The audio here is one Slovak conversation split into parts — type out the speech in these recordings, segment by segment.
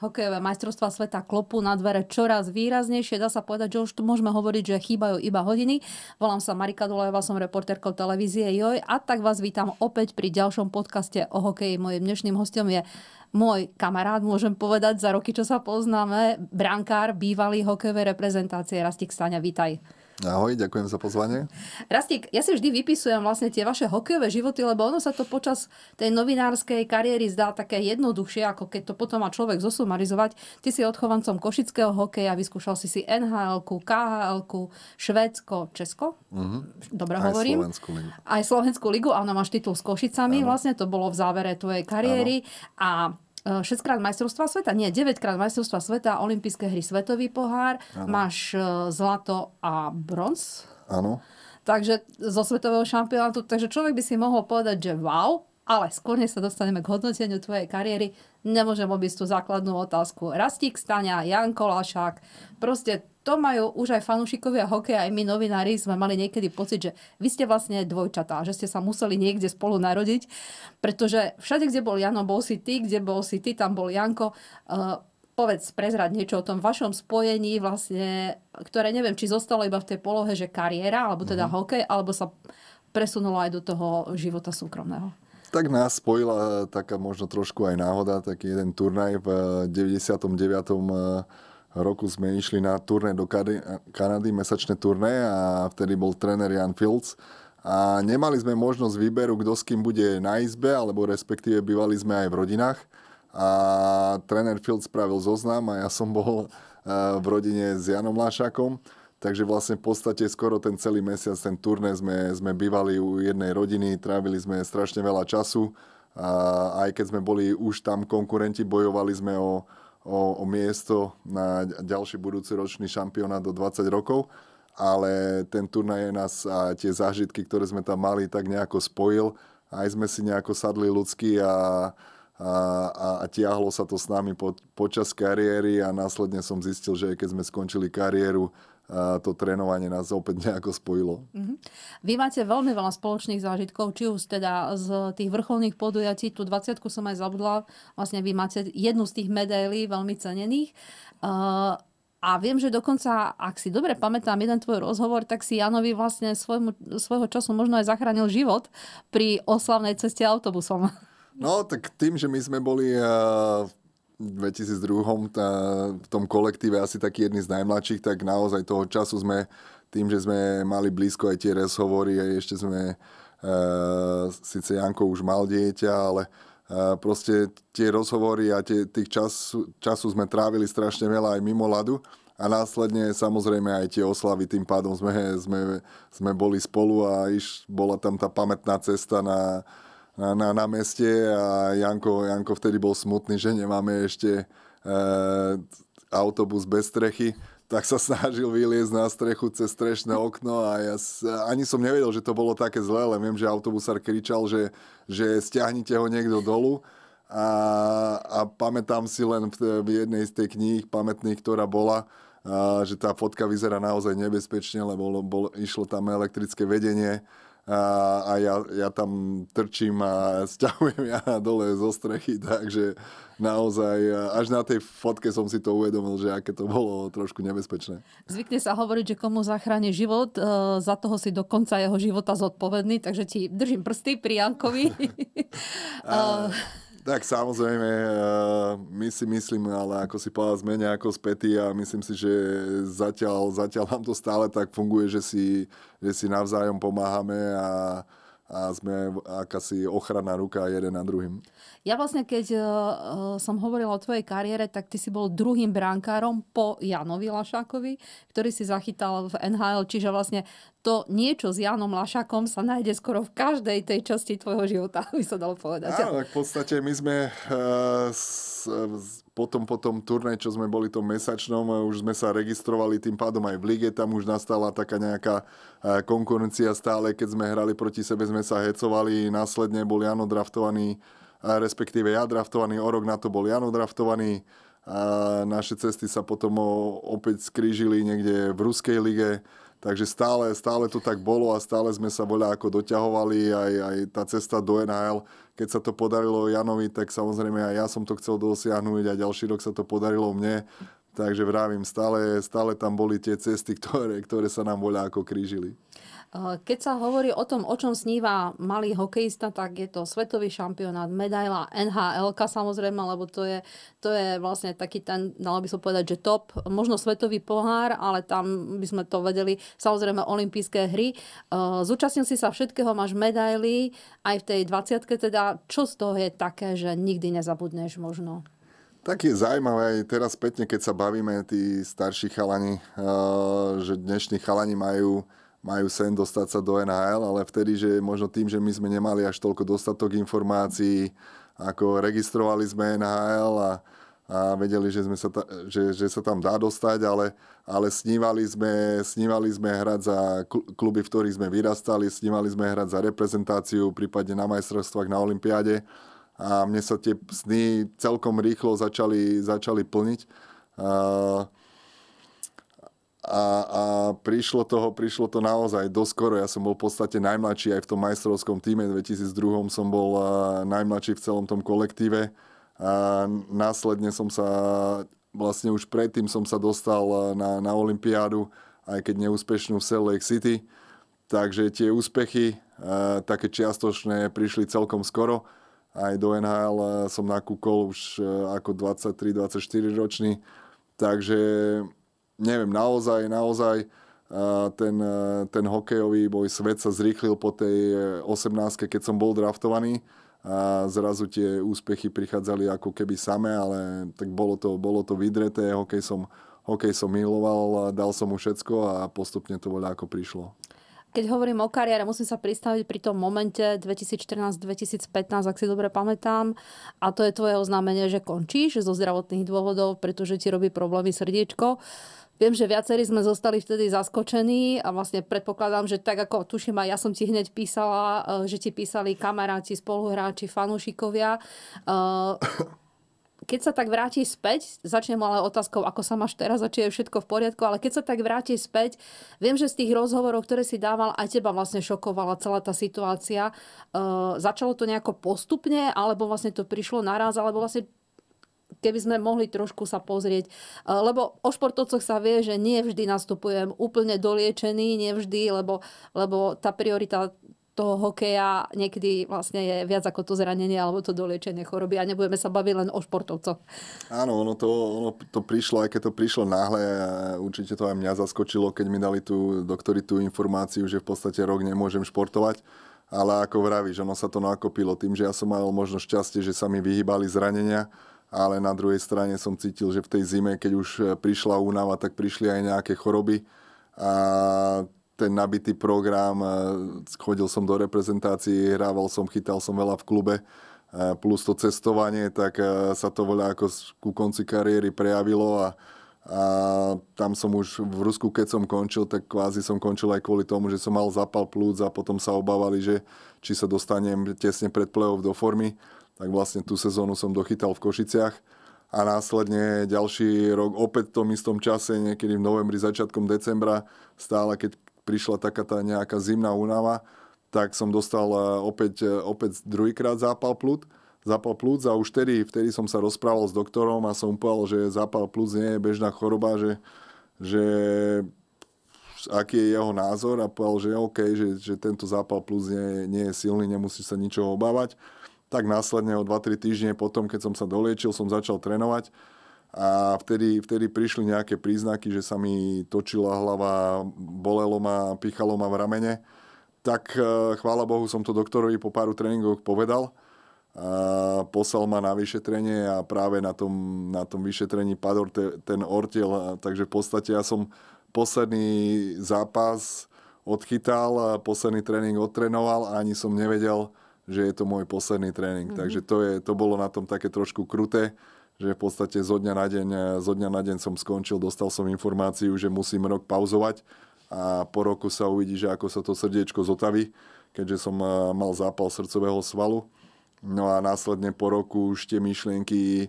hokejové majstrovstva sveta klopu na dvere čoraz výraznejšie. Dá sa povedať, že už tu môžeme hovoriť, že chýbajú iba hodiny. Volám sa Marika Dolajová, som reportérkou televízie Joj a tak vás vítam opäť pri ďalšom podcaste o hokeji. Mojím dnešným hostom je môj kamarát, môžem povedať, za roky, čo sa poznáme, brankár bývalý hokejovej reprezentácie Rastik Stáňa. Vítaj. Ahoj, ďakujem za pozvanie. Rastík, ja si vždy vypisujem vlastne tie vaše hokejové životy, lebo ono sa to počas tej novinárskej kariéry zdá také jednoduchšie, ako keď to potom má človek zosumarizovať. Ty si odchovancom košického hokeja, vyskúšal si si nhl khl Švédsko, Česko. Mm-hmm. Dobre Aj hovorím. Slovenskú ligu. Aj Slovenskú ligu, áno, máš titul s Košicami. ano. Vlastne to bolo v závere tvojej kariéry. Ano. A 6-krát e, majstrovstva sveta, nie, 9-krát majstrovstva sveta, olympijské hry, svetový pohár, ano. máš e, zlato a bronz. Áno. Takže zo svetového šampionátu, takže človek by si mohol povedať, že wow, ale skôr sa dostaneme k hodnoteniu tvojej kariéry, nemôžem obísť tú základnú otázku. Rastík Stania, Jan Kolášák, proste to majú už aj fanúšikovia hokeja, aj my novinári sme mali niekedy pocit, že vy ste vlastne dvojčatá, že ste sa museli niekde spolu narodiť, pretože všade, kde bol Jano, bol si ty, kde bol si ty, tam bol Janko. E, povedz, prezrať niečo o tom vašom spojení, vlastne, ktoré neviem, či zostalo iba v tej polohe, že kariéra, alebo teda mm-hmm. hokej, alebo sa presunulo aj do toho života súkromného. Tak nás spojila taká možno trošku aj náhoda, taký jeden turnaj v 99 eh, roku sme išli na turné do Kanady, mesačné turné a vtedy bol tréner Jan Fields a nemali sme možnosť výberu, kto s kým bude na izbe, alebo respektíve bývali sme aj v rodinách a tréner Fields spravil zoznam a ja som bol e, v rodine s Janom Lášakom, takže vlastne v podstate skoro ten celý mesiac, ten turné sme, sme bývali u jednej rodiny, trávili sme strašne veľa času a aj keď sme boli už tam konkurenti, bojovali sme o, o, o miesto na ďalší budúci ročný šampionát do 20 rokov, ale ten turnaj nás a tie zážitky, ktoré sme tam mali, tak nejako spojil. Aj sme si nejako sadli ľudsky a, a, a, a tiahlo sa to s nami po, počas kariéry a následne som zistil, že keď sme skončili kariéru, to trénovanie nás opäť nejako spojilo. Mm-hmm. Vy máte veľmi veľa spoločných zážitkov, či už teda z tých vrcholných podujatí, tú 20 som aj zabudla, vlastne vy máte jednu z tých medailí veľmi cenených. a viem, že dokonca, ak si dobre pamätám jeden tvoj rozhovor, tak si Janovi vlastne svojmu, svojho času možno aj zachránil život pri oslavnej ceste autobusom. No, tak tým, že my sme boli v 2002, tá, v tom kolektíve asi taký jedný z najmladších, tak naozaj toho času sme, tým, že sme mali blízko aj tie rozhovory, aj ešte sme, e, síce Janko už mal dieťa, ale e, proste tie rozhovory a tie, tých času, času sme trávili strašne veľa aj mimo ľadu. a následne samozrejme aj tie oslavy, tým pádom sme, sme, sme boli spolu a iš, bola tam tá pamätná cesta na, na, na, na meste a Janko, Janko vtedy bol smutný, že nemáme ešte e, autobus bez strechy, tak sa snažil vyliezť na strechu cez strešné okno a ja ani som nevedel, že to bolo také zlé, len viem, že autobusár kričal, že, že stiahnite ho niekto dolu. A, a pamätám si len v, v jednej z tej kníh pamätných, ktorá bola, a, e, že tá fotka vyzerá naozaj nebezpečne, lebo bol, bol, išlo tam elektrické vedenie a, a ja, ja tam trčím a sťahujem ja dole zo strechy, takže naozaj až na tej fotke som si to uvedomil, že aké to bolo trošku nebezpečné. Zvykne sa hovoriť, že komu zachráni život, e, za toho si do konca jeho života zodpovedný, takže ti držím prsty pri Jankovi. a... Tak samozrejme, eh, my si myslím, ale ako si povedal, sme nejako spätí a myslím si, že zatiaľ, zatiaľ nám to stále tak funguje, že si, že si navzájom pomáhame a a sme akási ochranná ruka jeden na druhým. Ja vlastne, keď uh, som hovorila o tvojej kariére, tak ty si bol druhým bránkárom po Janovi Lašákovi, ktorý si zachytal v NHL, čiže vlastne to niečo s Janom Lašakom sa nájde skoro v každej tej časti tvojho života, by sa dalo povedať. Áno, tak v podstate my sme uh, s, s, potom po tom turné, čo sme boli tom mesačnom, eh, už sme sa registrovali tým pádom aj v lige, tam už nastala taká nejaká eh, konkurencia stále, keď sme hrali proti sebe, sme sa hecovali, následne bol Jano draftovaný, eh, respektíve ja draftovaný, o rok na to bol Jano draftovaný, a naše cesty sa potom opäť skrížili niekde v Ruskej lige, Takže stále, stále to tak bolo a stále sme sa voľa ako doťahovali aj, aj tá cesta do NHL. Keď sa to podarilo Janovi, tak samozrejme aj ja som to chcel dosiahnuť a ďalší rok sa to podarilo mne Takže vravím, stále, stále tam boli tie cesty, ktoré, ktoré sa nám voľa ako krížili. Eh, keď sa hovorí o tom, o čom sníva malý hokejista, tak je to svetový šampionát, medaila, nhl samozrejme, lebo to je, to je vlastne taký ten, dalo by som povedať, že top, možno svetový pohár, ale tam by sme to vedeli, samozrejme olympijské hry. Eh, zúčastnil si sa všetkého, máš medaily, aj v tej 20 teda čo z toho je také, že nikdy nezabudneš možno? Tak je zaujímavé aj teraz spätne, keď sa bavíme, tí starší chalani, eh, že dnešní chalani majú, majú sen dostať sa do NHL, ale vtedy, že možno tým, že my sme nemali až toľko dostatok informácií, ako registrovali sme NHL a, a vedeli, že, sme sa ta, že, že sa tam dá dostať, ale, ale snívali, sme, snívali sme hrať za kluby, v ktorých sme vyrastali, snívali sme hrať za reprezentáciu, prípadne na majstrovstvách, na Olympiáde a mne sa tie sny celkom rýchlo začali, začali plniť. A, a, a prišlo, toho, prišlo to naozaj doskoro. Ja som bol v podstate najmladší aj v tom majstrovskom týme. V 2002 som bol najmladší v celom tom kolektíve. A následne som sa, vlastne už predtým som sa dostal na, na Olympiádu, aj keď neúspešnú v Salt Lake City. Takže tie úspechy, také čiastočné, prišli celkom skoro aj do NHL eh, som nakúkol už eh, ako 23-24 ročný, takže neviem, naozaj, naozaj eh, ten, ten hokejový boj, svet sa zrýchlil po tej 18 keď som bol draftovaný a zrazu tie úspechy prichádzali ako keby samé, ale tak bolo to, bolo to vydreté, hokej som, hokej som miloval, dal som mu všetko a postupne to voľa ako prišlo keď hovorím o kariére, musím sa pristaviť pri tom momente 2014-2015, ak si dobre pamätám. A to je tvoje oznámenie, že končíš zo zdravotných dôvodov, pretože ti robí problémy srdiečko. Viem, že viacerí sme zostali vtedy zaskočení a vlastne predpokladám, že tak ako tuším aj ja som ti hneď písala, eh, že ti písali kamaráti, spoluhráči, fanúšikovia. Eh, keď sa tak vráti späť, začnem ale otázkou, ako sa máš teraz a či je všetko v poriadku, ale keď sa tak vráti späť, viem, že z tých rozhovorov, ktoré si dával, aj teba vlastne šokovala celá tá situácia. Uh, začalo to nejako postupne, alebo vlastne to prišlo naraz, alebo vlastne keby sme mohli trošku sa pozrieť. Eh, lebo o športovcoch sa vie, že nie vždy nastupujem úplne doliečený, nie vždy, lebo, lebo tá priorita toho hokeja niekedy vlastne je viac ako to zranenie alebo to doliečenie choroby a nebudeme sa baviť len o športovcoch. Áno, ono to, ono to prišlo, aj keď to prišlo náhle, eh, určite to aj mňa zaskočilo, keď mi dali tu doktori tú informáciu, že v podstate rok nemôžem športovať. Ale ako vravíš, ono sa to nakopilo tým, že ja som mal možno šťastie, že sa mi vyhýbali zranenia, ale na druhej strane som cítil, že v tej zime, keď už eh, prišla únava, tak prišli aj nejaké choroby. A ten nabitý program, chodil som do reprezentácií, hrával som, chytal som veľa v klube, plus to cestovanie, tak sa to veľa ako ku konci kariéry prejavilo a, a tam som už v Rusku, keď som končil, tak kvázi som končil aj kvôli tomu, že som mal zapal plúc a potom sa obávali, že či sa dostanem tesne pred play-off do formy, tak vlastne tú sezónu som dochytal v Košiciach a následne ďalší rok opäť v tom istom čase, niekedy v novembri, začiatkom decembra, stále keď prišla taká tá nejaká zimná únava, tak som dostal e, opäť, e, opäť druhýkrát zápal plúd. zápal plúc a už vtedy, vtedy som sa rozprával s doktorom a som povedal, že zápal plúc nie je bežná choroba, že, že aký je jeho názor a povedal, že OK, že, že tento zápal plus nie, nie je silný, nemusí sa ničoho obávať. Tak následne o 2-3 týždne potom, keď som sa doliečil, som začal trénovať a vtedy, vtedy prišli nejaké príznaky, že sa mi točila hlava, bolelo ma, pichalo ma v ramene. Tak e, chvála Bohu som to doktorovi po pár tréningoch povedal. A poslal ma na vyšetrenie a práve na tom, na tom vyšetrení padol te, ten ortiel. Takže v podstate ja som posledný zápas odchytal, posledný tréning odtrenoval a ani som nevedel, že je to môj posledný tréning. Mm-hmm. Takže to, je, to bolo na tom také trošku kruté že v podstate zo dňa na deň, zo dňa na deň som skončil, dostal som informáciu, že musím rok pauzovať a po roku sa uvidí, že ako sa to srdiečko zotaví, keďže som e, mal zápal srdcového svalu. No a následne po roku už tie myšlienky, e,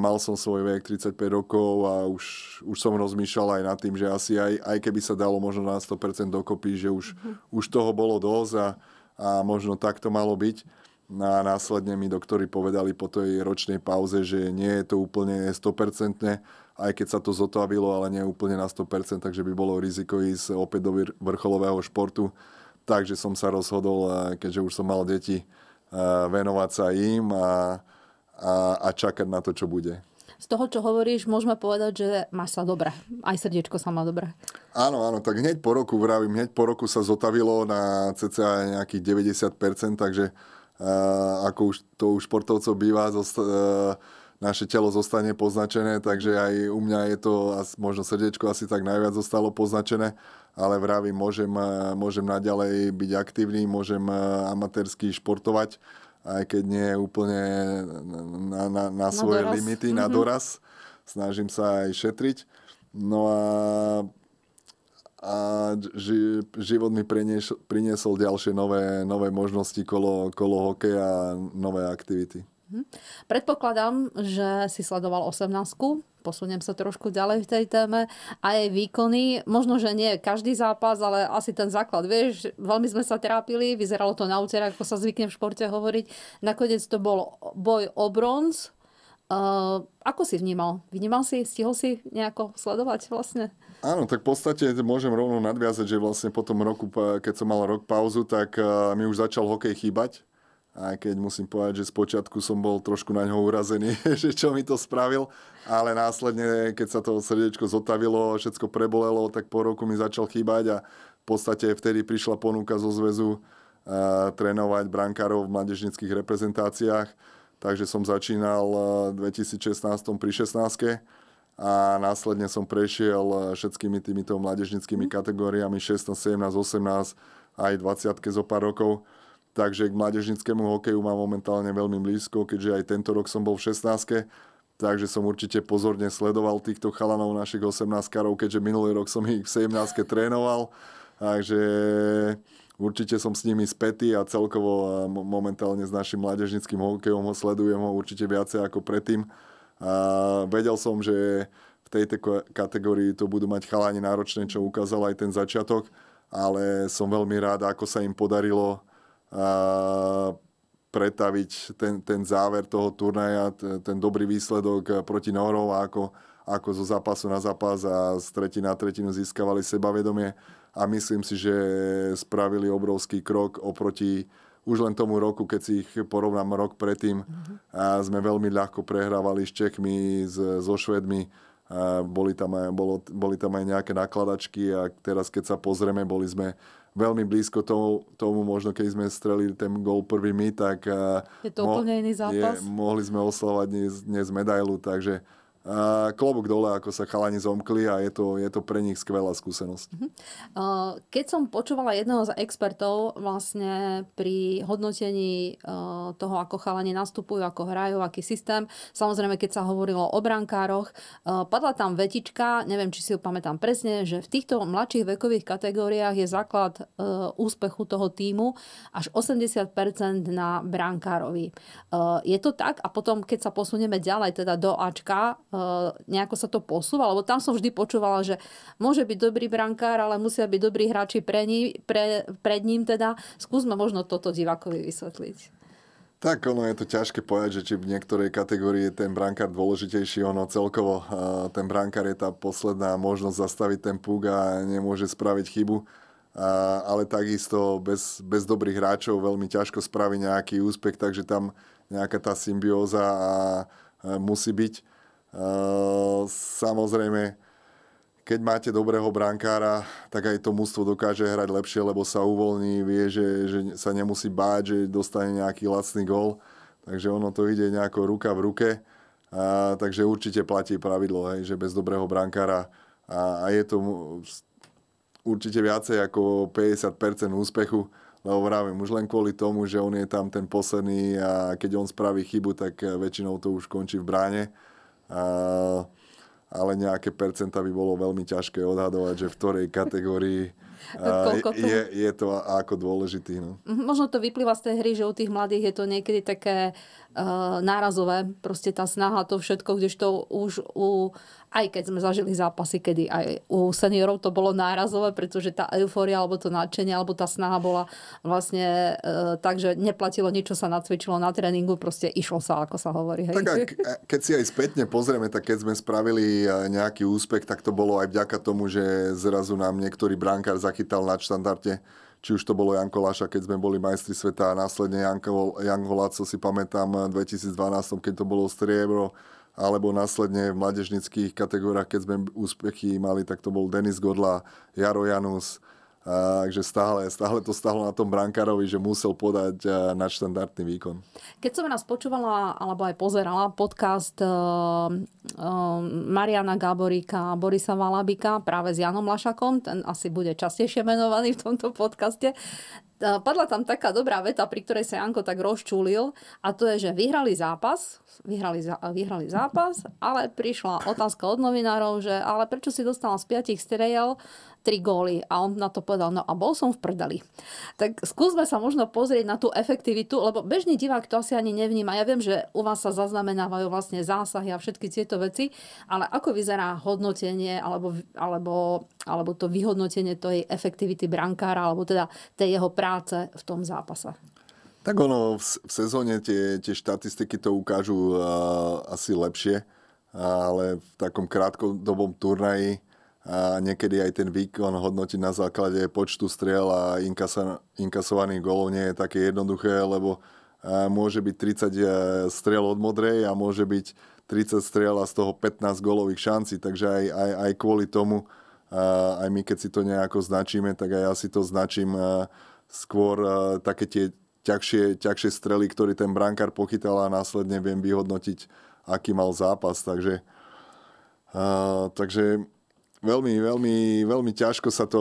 mal som svoj vek 35 rokov a už, už som rozmýšľal aj nad tým, že asi aj, aj keby sa dalo možno na 100% dokopy, že už, mm-hmm. už toho bolo dosť a, a možno tak to malo byť No a následne mi doktori povedali po tej ročnej pauze, že nie je to úplne 100%, aj keď sa to zotavilo, ale nie úplne na 100%, takže by bolo riziko ísť opäť do vrcholového športu. Takže som sa rozhodol, eh, keďže už som mal deti, eh, venovať sa im a, a, a čakať na to, čo bude. Z toho, čo hovoríš, môžeme povedať, že máš sa dobre. Aj srdiečko sa má dobre. Áno, áno, tak hneď po roku, vravím, hneď po roku sa zotavilo na cca nejakých 90%, takže Eh, ako už to u športovcov býva, eh, naše telo zostane poznačené, takže aj u mňa je to, možno srdiečko asi tak najviac zostalo poznačené, ale vravím, môžem, eh, môžem naďalej byť aktívny, môžem amatérsky športovať, aj keď nie je úplne na, na, na svoje na limity, mm-hmm. na doraz. Snažím sa aj šetriť. No a a ži, život mi prinieš, priniesol ďalšie nové, nové možnosti kolo, kolo hokeja a nové aktivity. Mhm. Predpokladám, že si sledoval 18 posuniem sa trošku ďalej v tej téme, a jej výkony, možno, že nie každý zápas, ale asi ten základ, vieš, veľmi sme sa trápili, vyzeralo to na úter, ako sa zvykne v športe hovoriť, nakoniec to bol boj o bronz. Uh, ako si vnímal? Vnímal si, stihol si nejako sledovať vlastne? Áno, tak v podstate môžem rovno nadviazať, že vlastne po tom roku, keď som mal rok pauzu, tak eh, mi už začal hokej chýbať. Aj keď musím povedať, že spočiatku som bol trošku na ňo urazený, že čo mi to spravil, ale následne, keď sa to srdiečko zotavilo, všetko prebolelo, tak po roku mi začal chýbať a v podstate vtedy prišla ponuka zo zväzu uh, trénovať brankárov v mládežnických reprezentáciách. Takže som začínal eh, v 2016 pri 16 a následne som prešiel eh, všetkými týmito mládežnickými mhm. kategóriami 16, 17, 18 aj 20 zo pár rokov. Takže k mládežnickému hokeju mám momentálne veľmi blízko, keďže aj tento rok som bol v 16. Takže som určite pozorne sledoval týchto chalanov našich 18-karov, keďže minulý rok som ich v 17 trénoval. Takže určite som s nimi spätý a celkovo eh, momentálne s našim mládežnickým hokejom ho sledujem ho určite viacej ako predtým. A vedel som, že v tejto kategórii to budú mať chaláni náročné, čo ukázal aj ten začiatok, ale som veľmi rád, ako sa im podarilo pretaviť ten, ten záver toho turnaja, ten dobrý výsledok e, proti Norov ako, ako zo zápasu na zápas a z tretiny na tretinu získavali sebavedomie a myslím si, že spravili obrovský krok oproti už len tomu roku, keď si ich porovnám rok predtým, mm-hmm. a sme veľmi ľahko prehrávali s Čechmi, s, so Švedmi, a boli, tam aj, bolo, boli tam aj nejaké nakladačky a teraz, keď sa pozrieme, boli sme veľmi blízko tomu, tomu možno keď sme strelili ten gol prvý my, tak je to mo- úplne iný zápas. Je, mohli sme oslovať dnes, dnes medailu, takže a klobok dole, ako sa chalani zomkli a je to, je to pre nich skvelá skúsenosť. Mhm. Keď som počúvala jedného z expertov vlastne pri hodnotení e, toho, ako chalani nastupujú, ako hrajú, aký systém, samozrejme, keď sa hovorilo o brankároch, e, padla tam vetička, neviem, či si ju pamätám presne, že v týchto mladších vekových kategóriách je základ e, úspechu toho týmu až 80% na brankárovi. Je to tak? A potom, keď sa posunieme ďalej, teda do Ačka, Eh, nejako sa to posúva, lebo tam som vždy počúvala, že môže byť dobrý brankár, ale musia byť dobrí hráči pre ní, pre, pred ním teda. Skúsme možno toto divákovi vysvetliť. Tak ono je to ťažké povedať, že či v niektorej kategórii je ten brankár dôležitejší, ono celkovo eh, ten brankár je tá posledná možnosť zastaviť ten púk a nemôže spraviť chybu. Eh, ale takisto bez, bez dobrých hráčov veľmi ťažko spraviť nejaký úspech, takže tam nejaká tá symbióza a musí byť. Ehm, samozrejme, keď máte dobrého brankára, tak aj to mústvo dokáže hrať lepšie, lebo sa uvoľní, vie, že, že sa nemusí báť, že dostane nejaký lacný gol. Takže ono to ide nejako ruka v ruke. A, takže určite platí pravidlo, hej, že bez dobrého brankára a, a je to určite viacej ako 50% úspechu, lebo vravím, už len kvôli tomu, že on je tam ten posledný a keď on spraví chybu, tak väčšinou to už končí v bráne ale nejaké percenta by bolo veľmi ťažké odhadovať, že v ktorej kategórii Koľko to... je, je to ako dôležitý. No. Mhm, možno to vyplýva z tej hry, že u tých mladých je to niekedy také Eh, nárazové, proste tá snaha, to všetko, kdežto už u, aj keď sme zažili zápasy, kedy aj u seniorov to bolo nárazové, pretože tá euforia, alebo to nadšenie, alebo tá snaha bola vlastne e, tak, že neplatilo nič, čo sa nacvičilo na tréningu, proste išlo sa, ako sa hovorí. Hej. Tak a keď si aj spätne pozrieme, tak keď sme spravili eh, nejaký úspech, tak to bolo aj vďaka tomu, že zrazu nám niektorý brankár zachytal na štandarte či už to bolo Janko Laša, keď sme boli majstri sveta a následne Janko, Janko Laco si pamätám 2012, eh, keď to bolo striebro, alebo následne v mladežnických kategóriách, keď sme úspechy mali, tak to bol Denis Godla, Jaro Janus, Takže stále, stále to stalo na tom brankárovi, že musel podať nadštandardný výkon. Keď som nás počúvala, alebo aj pozerala podcast uh, uh, Mariana Gáboríka a Borisa Valabika práve s Janom Lašakom, ten asi bude častejšie menovaný v tomto podcaste, uh, padla tam taká dobrá veta, pri ktorej sa Janko tak rozčulil a to je, že vyhrali zápas, vyhrali, vyhrali zápas, ale prišla otázka od novinárov, že ale prečo si dostala z piatich strejel, uh, tri góly. A on na to povedal, no a bol som v prdeli. Tak skúsme sa možno pozrieť na tú efektivitu, lebo bežný divák to asi ani nevníma. Ja viem, že u vás sa zaznamenávajú vlastne zásahy a všetky tieto veci, ale ako vyzerá hodnotenie alebo, alebo, alebo to vyhodnotenie tej efektivity brankára alebo teda tej jeho práce v tom zápase? Tak ono, v, sezóne tie, tie štatistiky to ukážu uh, asi lepšie, ale v takom krátkodobom turnaji a niekedy aj ten výkon hodnotiť na základe počtu striel a inkasa, inkasovaných golov nie je také jednoduché, lebo e, môže byť 30 e, striel od modrej a môže byť 30 striel a z toho 15 golových šancí, takže aj, aj, aj kvôli tomu, e, aj my keď si to nejako značíme, tak aj ja si to značím skôr také tie ťažšie, ťažšie strely, ktoré ten brankár pochytal a následne viem vyhodnotiť, aký mal zápas. Takže, uh, takže veľmi, veľmi, veľmi ťažko sa to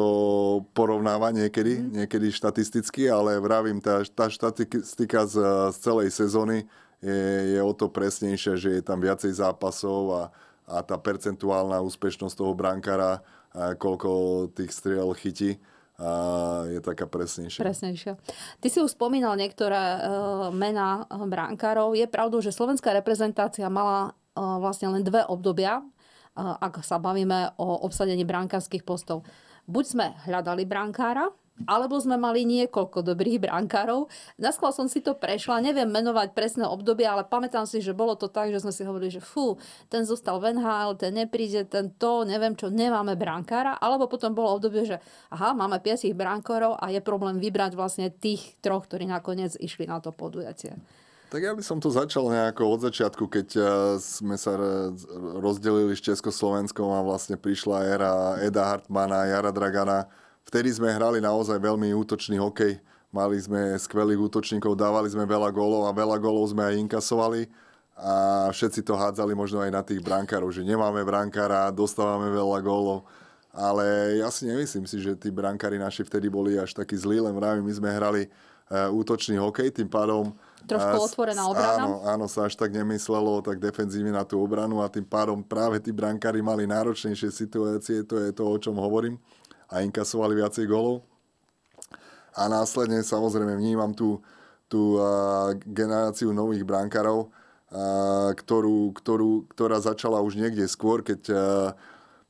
porovnáva niekedy, mm. niekedy štatisticky, ale vravím, tá, tá štatistika z, z celej sezóny je, je o to presnejšia, že je tam viacej zápasov a, a tá percentuálna úspešnosť toho brankára, a koľko tých striel chytí, a je taká presnejšia. Presnejšia. Ty si už spomínal niektoré e, mená e, brankárov. Je pravdou, že slovenská reprezentácia mala e, vlastne len dve obdobia Eh, ak sa bavíme o obsadení brankárskych postov. Buď sme hľadali brankára, alebo sme mali niekoľko dobrých brankárov. Naskôr som si to prešla, neviem menovať presné obdobie, ale pamätám si, že bolo to tak, že sme si hovorili, že fú, ten zostal v NHL, ten nepríde, ten to, neviem čo, nemáme brankára. Alebo potom bolo obdobie, že aha, máme piesich brankárov a je problém vybrať vlastne tých troch, ktorí nakoniec išli na to podujatie. Tak ja by som to začal nejako od začiatku, keď eh, sme sa rozdelili s Československom a vlastne prišla éra Eda Hartmana, Jara Dragana. Vtedy sme hrali naozaj veľmi útočný hokej. Mali sme skvelých útočníkov, dávali sme veľa golov a veľa golov sme aj inkasovali. A všetci to hádzali možno aj na tých brankárov, že nemáme brankára, dostávame veľa golov. Ale ja si nemyslím si, že tí brankári naši vtedy boli až takí zlí, len vravím, my sme hrali eh, útočný hokej, tým pádom trošku a, otvorená obrana. Áno, áno, sa až tak nemyslelo tak defenzívne na tú obranu a tým pádom práve tí brankári mali náročnejšie situácie, to je to, o čom hovorím, a inkasovali viacej golov. A následne samozrejme vnímam tú, tú uh, generáciu nových brankárov, uh, ktorú, ktorú, ktorá začala už niekde skôr, keď uh,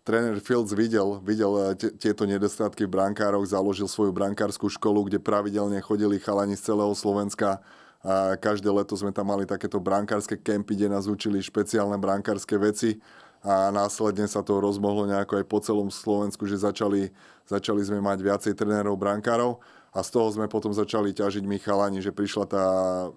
tréner Fields videl, videl tieto nedostatky v brankároch, založil svoju brankárskú školu, kde pravidelne chodili chalani z celého Slovenska a každé leto sme tam mali takéto brankárske kempy, kde nás učili špeciálne brankárske veci a následne sa to rozmohlo nejako aj po celom Slovensku, že začali, začali sme mať viacej trénerov, brankárov a z toho sme potom začali ťažiť Michalani, že prišla tá,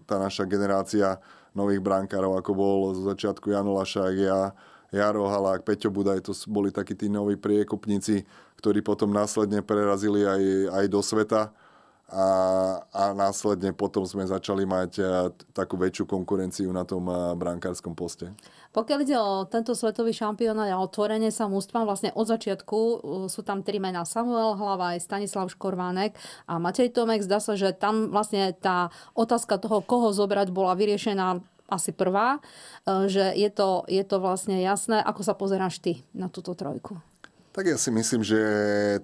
tá naša generácia nových brankárov, ako bol zo začiatku Jano Lašák, ja, Jaro Halák, Peťo Budaj, to boli takí tí noví priekupníci, ktorí potom následne prerazili aj, aj do sveta a, a následne potom sme začali mať e, takú väčšiu konkurenciu na tom e, brankárskom poste. Pokiaľ ide o tento svetový šampionát a otvorenie sa mústvam, vlastne od začiatku e, sú tam tri mená Samuel Hlava, aj Stanislav Škorvánek a Matej Tomek. Zdá sa, že tam vlastne tá otázka toho, koho zobrať, bola vyriešená asi prvá, že je to, je to vlastne jasné. Ako sa pozeráš ty na túto trojku? Tak ja si myslím, že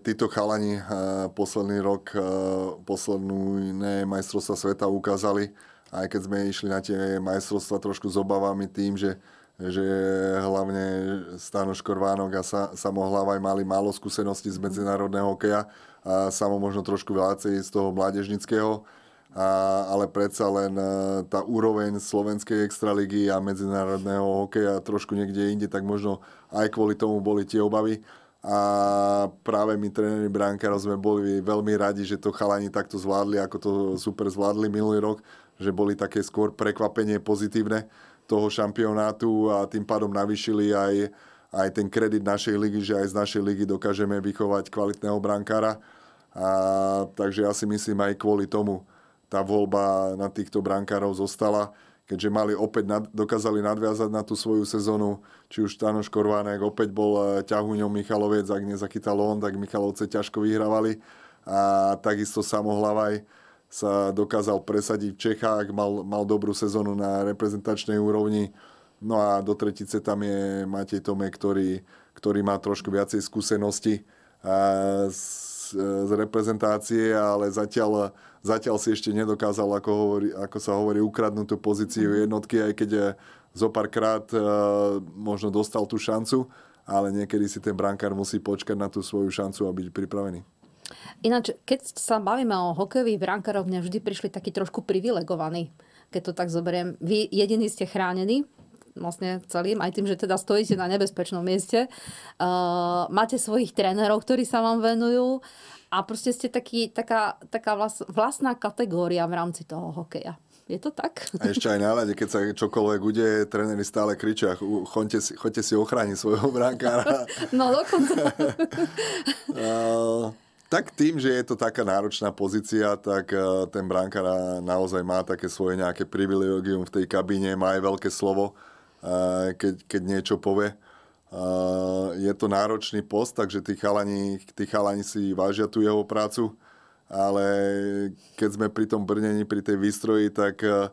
títo chalani eh, posledný rok, eh, poslednú iné majstrovstva sveta ukázali, aj keď sme išli na tie majstrovstva trošku s obavami tým, že, že hlavne Stano Škorvánok a sa, aj mali málo skúseností z medzinárodného hokeja a samo možno trošku viacej z toho mládežnického. A, ale predsa len eh, tá úroveň slovenskej extraligy a medzinárodného hokeja trošku niekde inde, tak možno aj kvôli tomu boli tie obavy a práve my tréneri brankárov sme boli veľmi radi, že to chalani takto zvládli, ako to super zvládli minulý rok, že boli také skôr prekvapenie pozitívne toho šampionátu a tým pádom navýšili aj, aj ten kredit našej ligy, že aj z našej ligy dokážeme vychovať kvalitného brankára. A, takže ja si myslím aj kvôli tomu tá voľba na týchto brankárov zostala keďže mali opäť nad, dokázali nadviazať na tú svoju sezónu, či už Tanoš Korvánek opäť bol e, ťahuňom Michaloviec, ak nezachytal on, tak Michalovce ťažko vyhrávali a takisto Samohlavaj sa dokázal presadiť v Čechách, mal, mal dobrú sezónu na reprezentačnej úrovni. No a do tretice tam je Matej Tome, ktorý, ktorý má trošku viacej skúsenosti a s Eh, z reprezentácie, ale zatiaľ, zatiaľ si ešte nedokázal, ako, hovorí, ako sa hovorí, ukradnúť tú pozíciu mhm. jednotky, aj keď je eh, zo párkrát e, možno dostal tú šancu, ale niekedy si ten brankár musí počkať na tú svoju šancu a byť pripravený. Ináč, keď sa bavíme o hokejových brankároch, mne vždy prišli takí trošku privilegovaní, keď to tak zoberiem. Vy jediní ste chránení, vlastne celým, aj tým, že teda stojíte na nebezpečnom mieste. Uh, máte svojich trénerov, ktorí sa vám venujú a proste ste taký, taká, taká vlast, vlastná kategória v rámci toho hokeja. Je to tak? A ešte aj na lade, keď sa čokoľvek ude, tréneri stále kričia, choďte si, choďte si ochrániť svojho brankára. No dokonca. tak tým, že je to taká náročná pozícia, tak e, ten brankár naozaj má také svoje nejaké privilegium v tej kabíne, má aj veľké slovo keď, keď niečo povie. Je to náročný post, takže tí chalani, tí chalani si vážia tú jeho prácu, ale keď sme pri tom brnení, pri tej výstroji, tak e,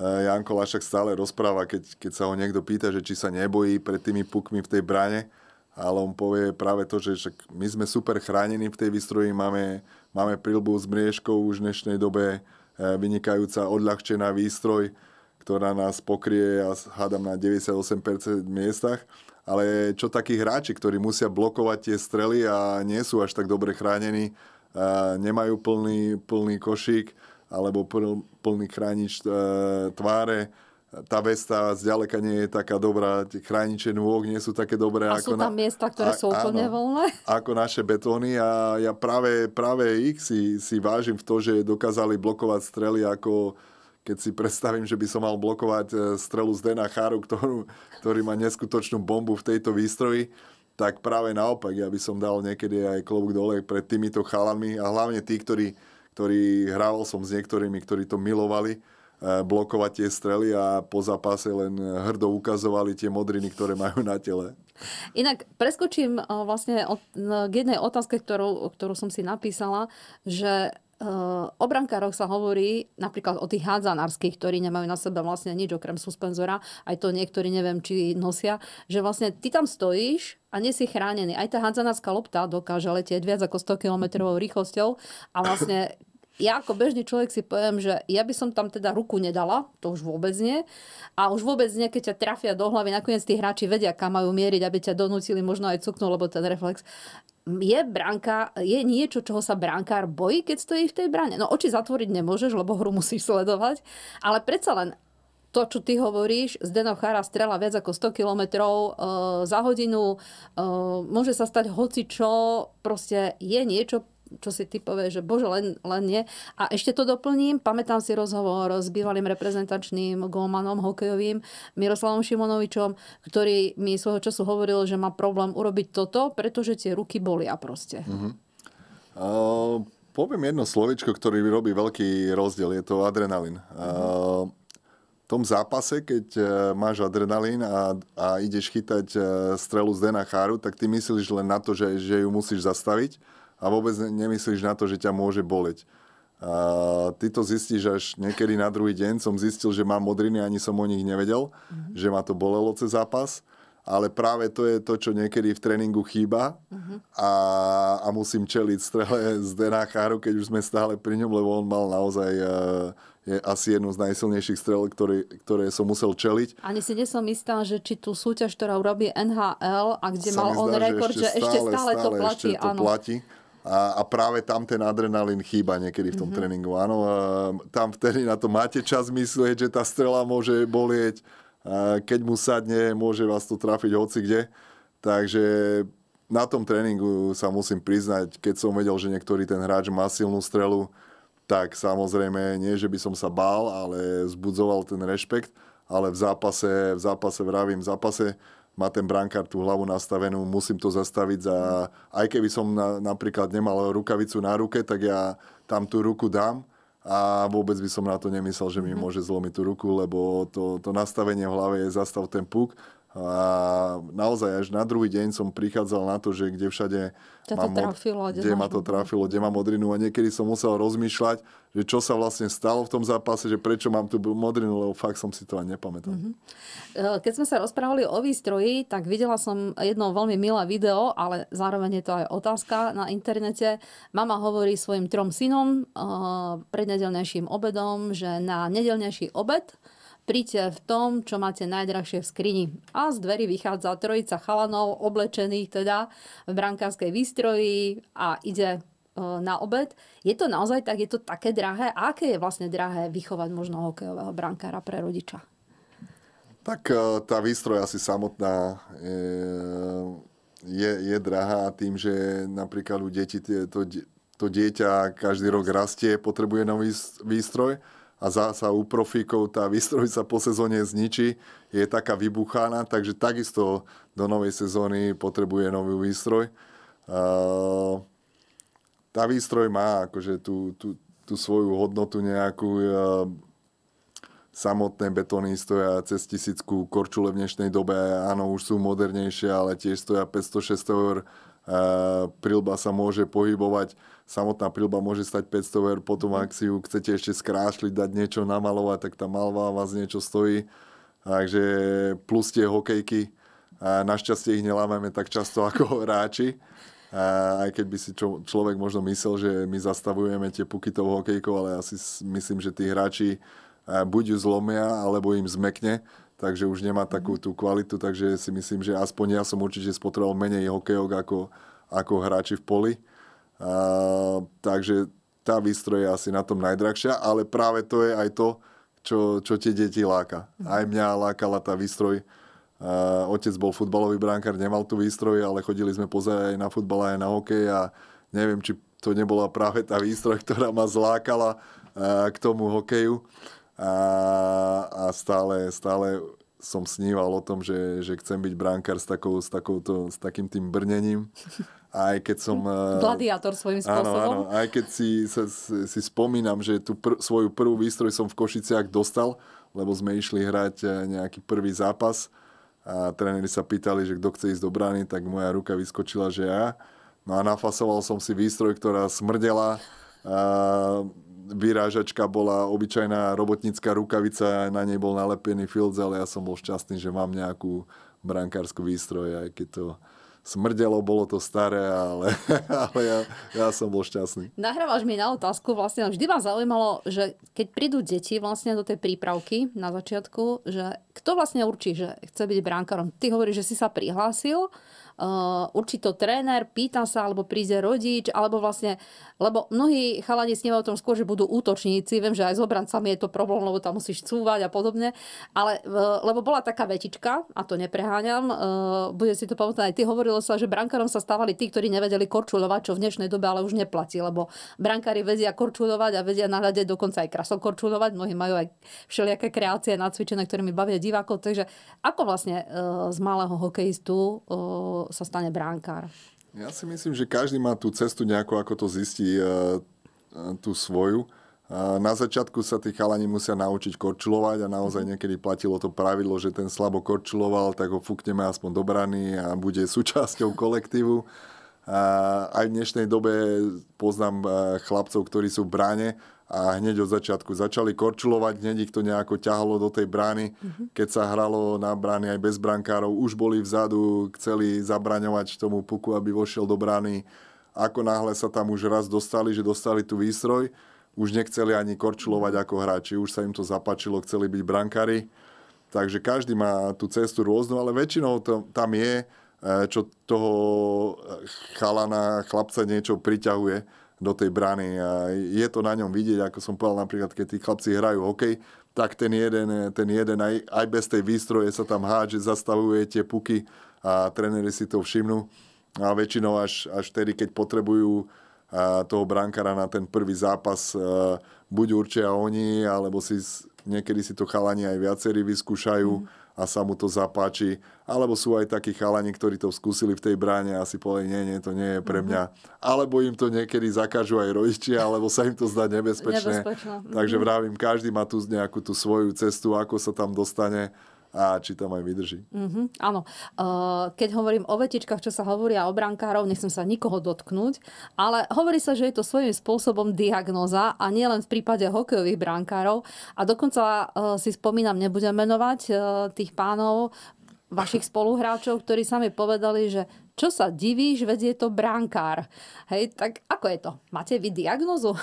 Janko Lašak stále rozpráva, keď, keď sa ho niekto pýta, že či sa nebojí pred tými pukmi v tej brane, ale on povie práve to, že však my sme super chránení v tej výstroji, máme, máme prilbu s mriežkou už v dnešnej dobe, e, vynikajúca odľahčená výstroj, ktorá nás pokrie a ja hádam na 98% miestach. Ale čo takí hráči, ktorí musia blokovať tie strely a nie sú až tak dobre chránení, nemajú plný, plný košík alebo plný chránič e, tváre, tá vesta zďaleka nie je taká dobrá, tie chrániče nôh nie sú také dobré. A ako sú tam na, miesta, ktoré a, sú úplne áno, voľné? Ako naše betóny a ja práve, práve ich si, si vážim v to, že dokázali blokovať strely ako keď si predstavím, že by som mal blokovať e, strelu z Dena Cháru, ktorú, ktorý má neskutočnú bombu v tejto výstroji, tak práve naopak, ja by som dal niekedy aj klobúk dole pred týmito chalami a hlavne tí, ktorí, ktorí hrával som s niektorými, ktorí to milovali, e, blokovať tie strely a po zápase len hrdo ukazovali tie modriny, ktoré majú na tele. Inak preskočím e, vlastne k jednej otázke, ktorú, ktorú som si napísala, že Eh, o brankároch sa hovorí napríklad o tých hádzanárskych, ktorí nemajú na sebe vlastne nič okrem suspenzora, aj to niektorí neviem, či nosia, že vlastne ty tam stojíš a nie si chránený. Aj tá hádzanárska lopta dokáže letieť viac ako 100 km rýchlosťou a vlastne ja ako bežný človek si poviem, že ja by som tam teda ruku nedala, to už vôbec nie. A už vôbec nie, keď ťa trafia do hlavy, nakoniec tí hráči vedia, kam majú mieriť, aby ťa donútili možno aj cuknú, lebo ten reflex je branka, je niečo, čoho sa brankár bojí, keď stojí v tej brane. No oči zatvoriť nemôžeš, lebo hru musíš sledovať, ale predsa len to, čo ty hovoríš, z Chara strela viac ako 100 km e, za hodinu, e, môže sa stať hoci čo, proste je niečo, čo si ty povie, že bože, len, len nie. A ešte to doplním, pamätám si rozhovor s bývalým reprezentačným golmanom hokejovým Miroslavom Šimonovičom, ktorý mi svojho času hovoril, že má problém urobiť toto, pretože tie ruky bolia proste. Mm-hmm. Uh, poviem jedno slovičko, ktorý robí veľký rozdiel, je to adrenalin. V Uh, tom zápase, keď e, máš adrenalín a, a ideš chytať e, strelu z denacháru, Cháru, tak ty myslíš len na to, že, že ju musíš zastaviť a vôbec nemyslíš na to, že ťa môže boleť. A ty to zistíš až niekedy na druhý deň. Som zistil, že mám modriny, ani som o nich nevedel, mm-hmm. že ma to bolelo cez zápas. Ale práve to je to, čo niekedy v tréningu chýba mm-hmm. a, a musím čeliť strele z Dená Cháru, keď už sme stále pri ňom, lebo on mal naozaj e, je asi jednu z najsilnejších strel, ktoré, ktoré som musel čeliť. Ani si nesom istá, že či tú súťaž, ktorá urobí NHL a kde Sa mal on zdá, rekord, že ešte, že ešte stále, stále to platí. Ešte to áno. platí. A, a práve tam ten adrenalín chýba niekedy v tom mm-hmm. tréningu. Áno, tam vtedy na to máte čas myslieť, že tá strela môže bolieť. Keď mu sadne, môže vás to trafiť hoci kde. Takže na tom tréningu sa musím priznať, keď som vedel, že niektorý ten hráč má silnú strelu, tak samozrejme nie, že by som sa bál, ale zbudzoval ten rešpekt. Ale v zápase, v zápase vravím, v zápase má ten brankár tú hlavu nastavenú, musím to zastaviť za... Aj keby som na, napríklad nemal rukavicu na ruke, tak ja tam tú ruku dám a vôbec by som na to nemyslel, že mi mhm. môže zlomiť tú ruku, lebo to, to nastavenie v hlave je zastav ten puk a naozaj až na druhý deň som prichádzal na to, že kde všade to mám to trafilo, od... kde, kde ma to trafilo, kde mám modrinu a niekedy som musel rozmýšľať, že čo sa vlastne stalo v tom zápase, že prečo mám tú modrinu, lebo fakt som si to ani nepamätal. Mm-hmm. Keď sme sa rozprávali o výstroji, tak videla som jedno veľmi milé video, ale zároveň je to aj otázka na internete. Mama hovorí svojim trom synom e, pred nedelnejším obedom, že na nedelnejší obed Príďte v tom, čo máte najdrahšie v skrini. A z dverí vychádza trojica chalanov, oblečených teda v brankárskej výstroji a ide e, na obed. Je to naozaj tak, je to také drahé? A aké je vlastne drahé vychovať možno hokejového brankára pre rodiča? Tak e, tá výstroj asi samotná e, je, je drahá tým, že napríklad u detí to, to dieťa každý rok rastie, potrebuje nový výstroj a zasa u profíkov tá výstroj sa po sezóne zničí, je taká vybuchaná, takže takisto do novej sezóny potrebuje nový výstroj. Tá výstroj má akože tú, tú, tú svoju hodnotu nejakú. Samotné betóny stoja cez tisícku korčule v dnešnej dobe. Áno, už sú modernejšie, ale tiež stoja 500-600 eur. Prilba sa môže pohybovať samotná prilba môže stať 500 eur, potom ak si ju chcete ešte skrášliť, dať niečo namalovať, tak tá malva vás niečo stojí. Takže plus tie hokejky, a našťastie ich nelávame tak často ako hráči. A aj keď by si čo, človek možno myslel, že my zastavujeme tie puky tou hokejkou, ale ja si myslím, že tí hráči buď ju zlomia, alebo im zmekne, takže už nemá takú tú kvalitu, takže si myslím, že aspoň ja som určite spotreboval menej hokejok ako, ako hráči v poli takže tá výstroj je asi na tom najdrahšia, ale práve to je aj to, čo, čo tie deti láka. Aj mňa lákala tá výstroj. Uh, otec bol futbalový bránkar, nemal tu výstroj, ale chodili sme pozerať aj na futbal, aj na hokej a neviem, či to nebola práve tá výstroj, ktorá ma zlákala uh, k tomu hokeju. A, a stále, stále som sníval o tom, že, že chcem byť bránkar s, takou, s, takouto, s takým tým brnením aj keď som... Hm? Eh, Gladiátor svojím spôsobom. Áno, áno, aj keď si, sa, si spomínam, že tú pr- svoju prvú výstroj som v Košiciach dostal, lebo sme išli hrať eh, nejaký prvý zápas a tréneri sa pýtali, že kto chce ísť do brány, tak moja ruka vyskočila, že ja. No a nafasoval som si výstroj, ktorá smrdela. A vyrážačka bola obyčajná robotnícka rukavica, na nej bol nalepený filc, ale ja som bol šťastný, že mám nejakú brankárskú výstroj, aj keď to smrdelo, bolo to staré, ale, ale ja, ja som bol šťastný. Nahrávaš mi na otázku, vlastne vždy ma zaujímalo, že keď prídu deti vlastne do tej prípravky na začiatku, že kto vlastne určí, že chce byť bránkarom? Ty hovoríš, že si sa prihlásil, určito tréner, pýta sa, alebo príde rodič, alebo vlastne, lebo mnohí chalani snívajú o tom skôr, že budú útočníci, viem, že aj s obrancami je to problém, lebo tam musíš cúvať a podobne, ale lebo bola taká vetička, a to nepreháňam, bude si to pamätať aj ty, hovorilo sa, že brankárom sa stávali tí, ktorí nevedeli korčulovať, čo v dnešnej dobe ale už neplatí, lebo brankári vedia korčulovať a vedia nahľadať dokonca aj krasokorčulovať, mnohí majú aj všelijaké kreácie nacvičené, ktorými bavia divákov, takže ako vlastne z malého hokejistu sa stane bránkár? Ja si myslím, že každý má tú cestu nejako, ako to zistí, e, e, tú svoju. E, na začiatku sa tí chalani musia naučiť korčulovať a naozaj mhm. niekedy platilo to pravidlo, že ten slabo korčuloval, tak ho fúkneme aspoň do brany a bude súčasťou kolektívu aj v dnešnej dobe poznám e, chlapcov, ktorí sú v bráne a hneď od začiatku začali korčulovať, hneď ich to nejako ťahalo do tej brány. mm Keď sa hralo na brány aj bez brankárov, už boli vzadu, chceli zabraňovať tomu puku, aby vošiel do brány. Ako náhle sa tam už raz dostali, že dostali tú výstroj, už nechceli ani korčulovať ako hráči, už sa im to zapačilo, chceli byť brankári. Takže každý má tú cestu rôznu, ale väčšinou to tam je, Eh, čo toho eh, chalana, chlapca niečo priťahuje do tej brany. A je to na ňom vidieť, ako som povedal, napríklad, keď tí chlapci hrajú hokej, tak ten jeden, ten jeden aj, aj bez tej výstroje sa tam hádže, zastavuje tie puky a tréneri si to všimnú. A väčšinou až, až vtedy, keď potrebujú eh, toho brankára na ten prvý zápas, buď určia oni, alebo si niekedy si to chalani aj viacerí vyskúšajú. Mm a sa mu to zapáči. Alebo sú aj takí chalani, ktorí to skúsili v tej bráne a si povedali, nie, nie, to nie je pre mňa. Mhm. Alebo im to niekedy zakážu aj rodičia, alebo sa im to zdá nebezpečné. Nebezpečno. Takže mhm. vravím, každý má tu nejakú tú svoju cestu, ako sa tam dostane a či tam aj vydrží. Mm-hmm, áno. Uh, keď hovorím o vetičkách, čo sa hovoria o brankárov, nechcem sa nikoho dotknúť, ale hovorí sa, že je to svojím spôsobom diagnóza a nie len v prípade hokejových brankárov. A dokonca uh, si spomínam, nebudem menovať uh, tých pánov, vašich spoluhráčov, ktorí sami povedali, že čo sa divíš, veď je to bránkár. Hej, tak ako je to? Máte vy diagnozu?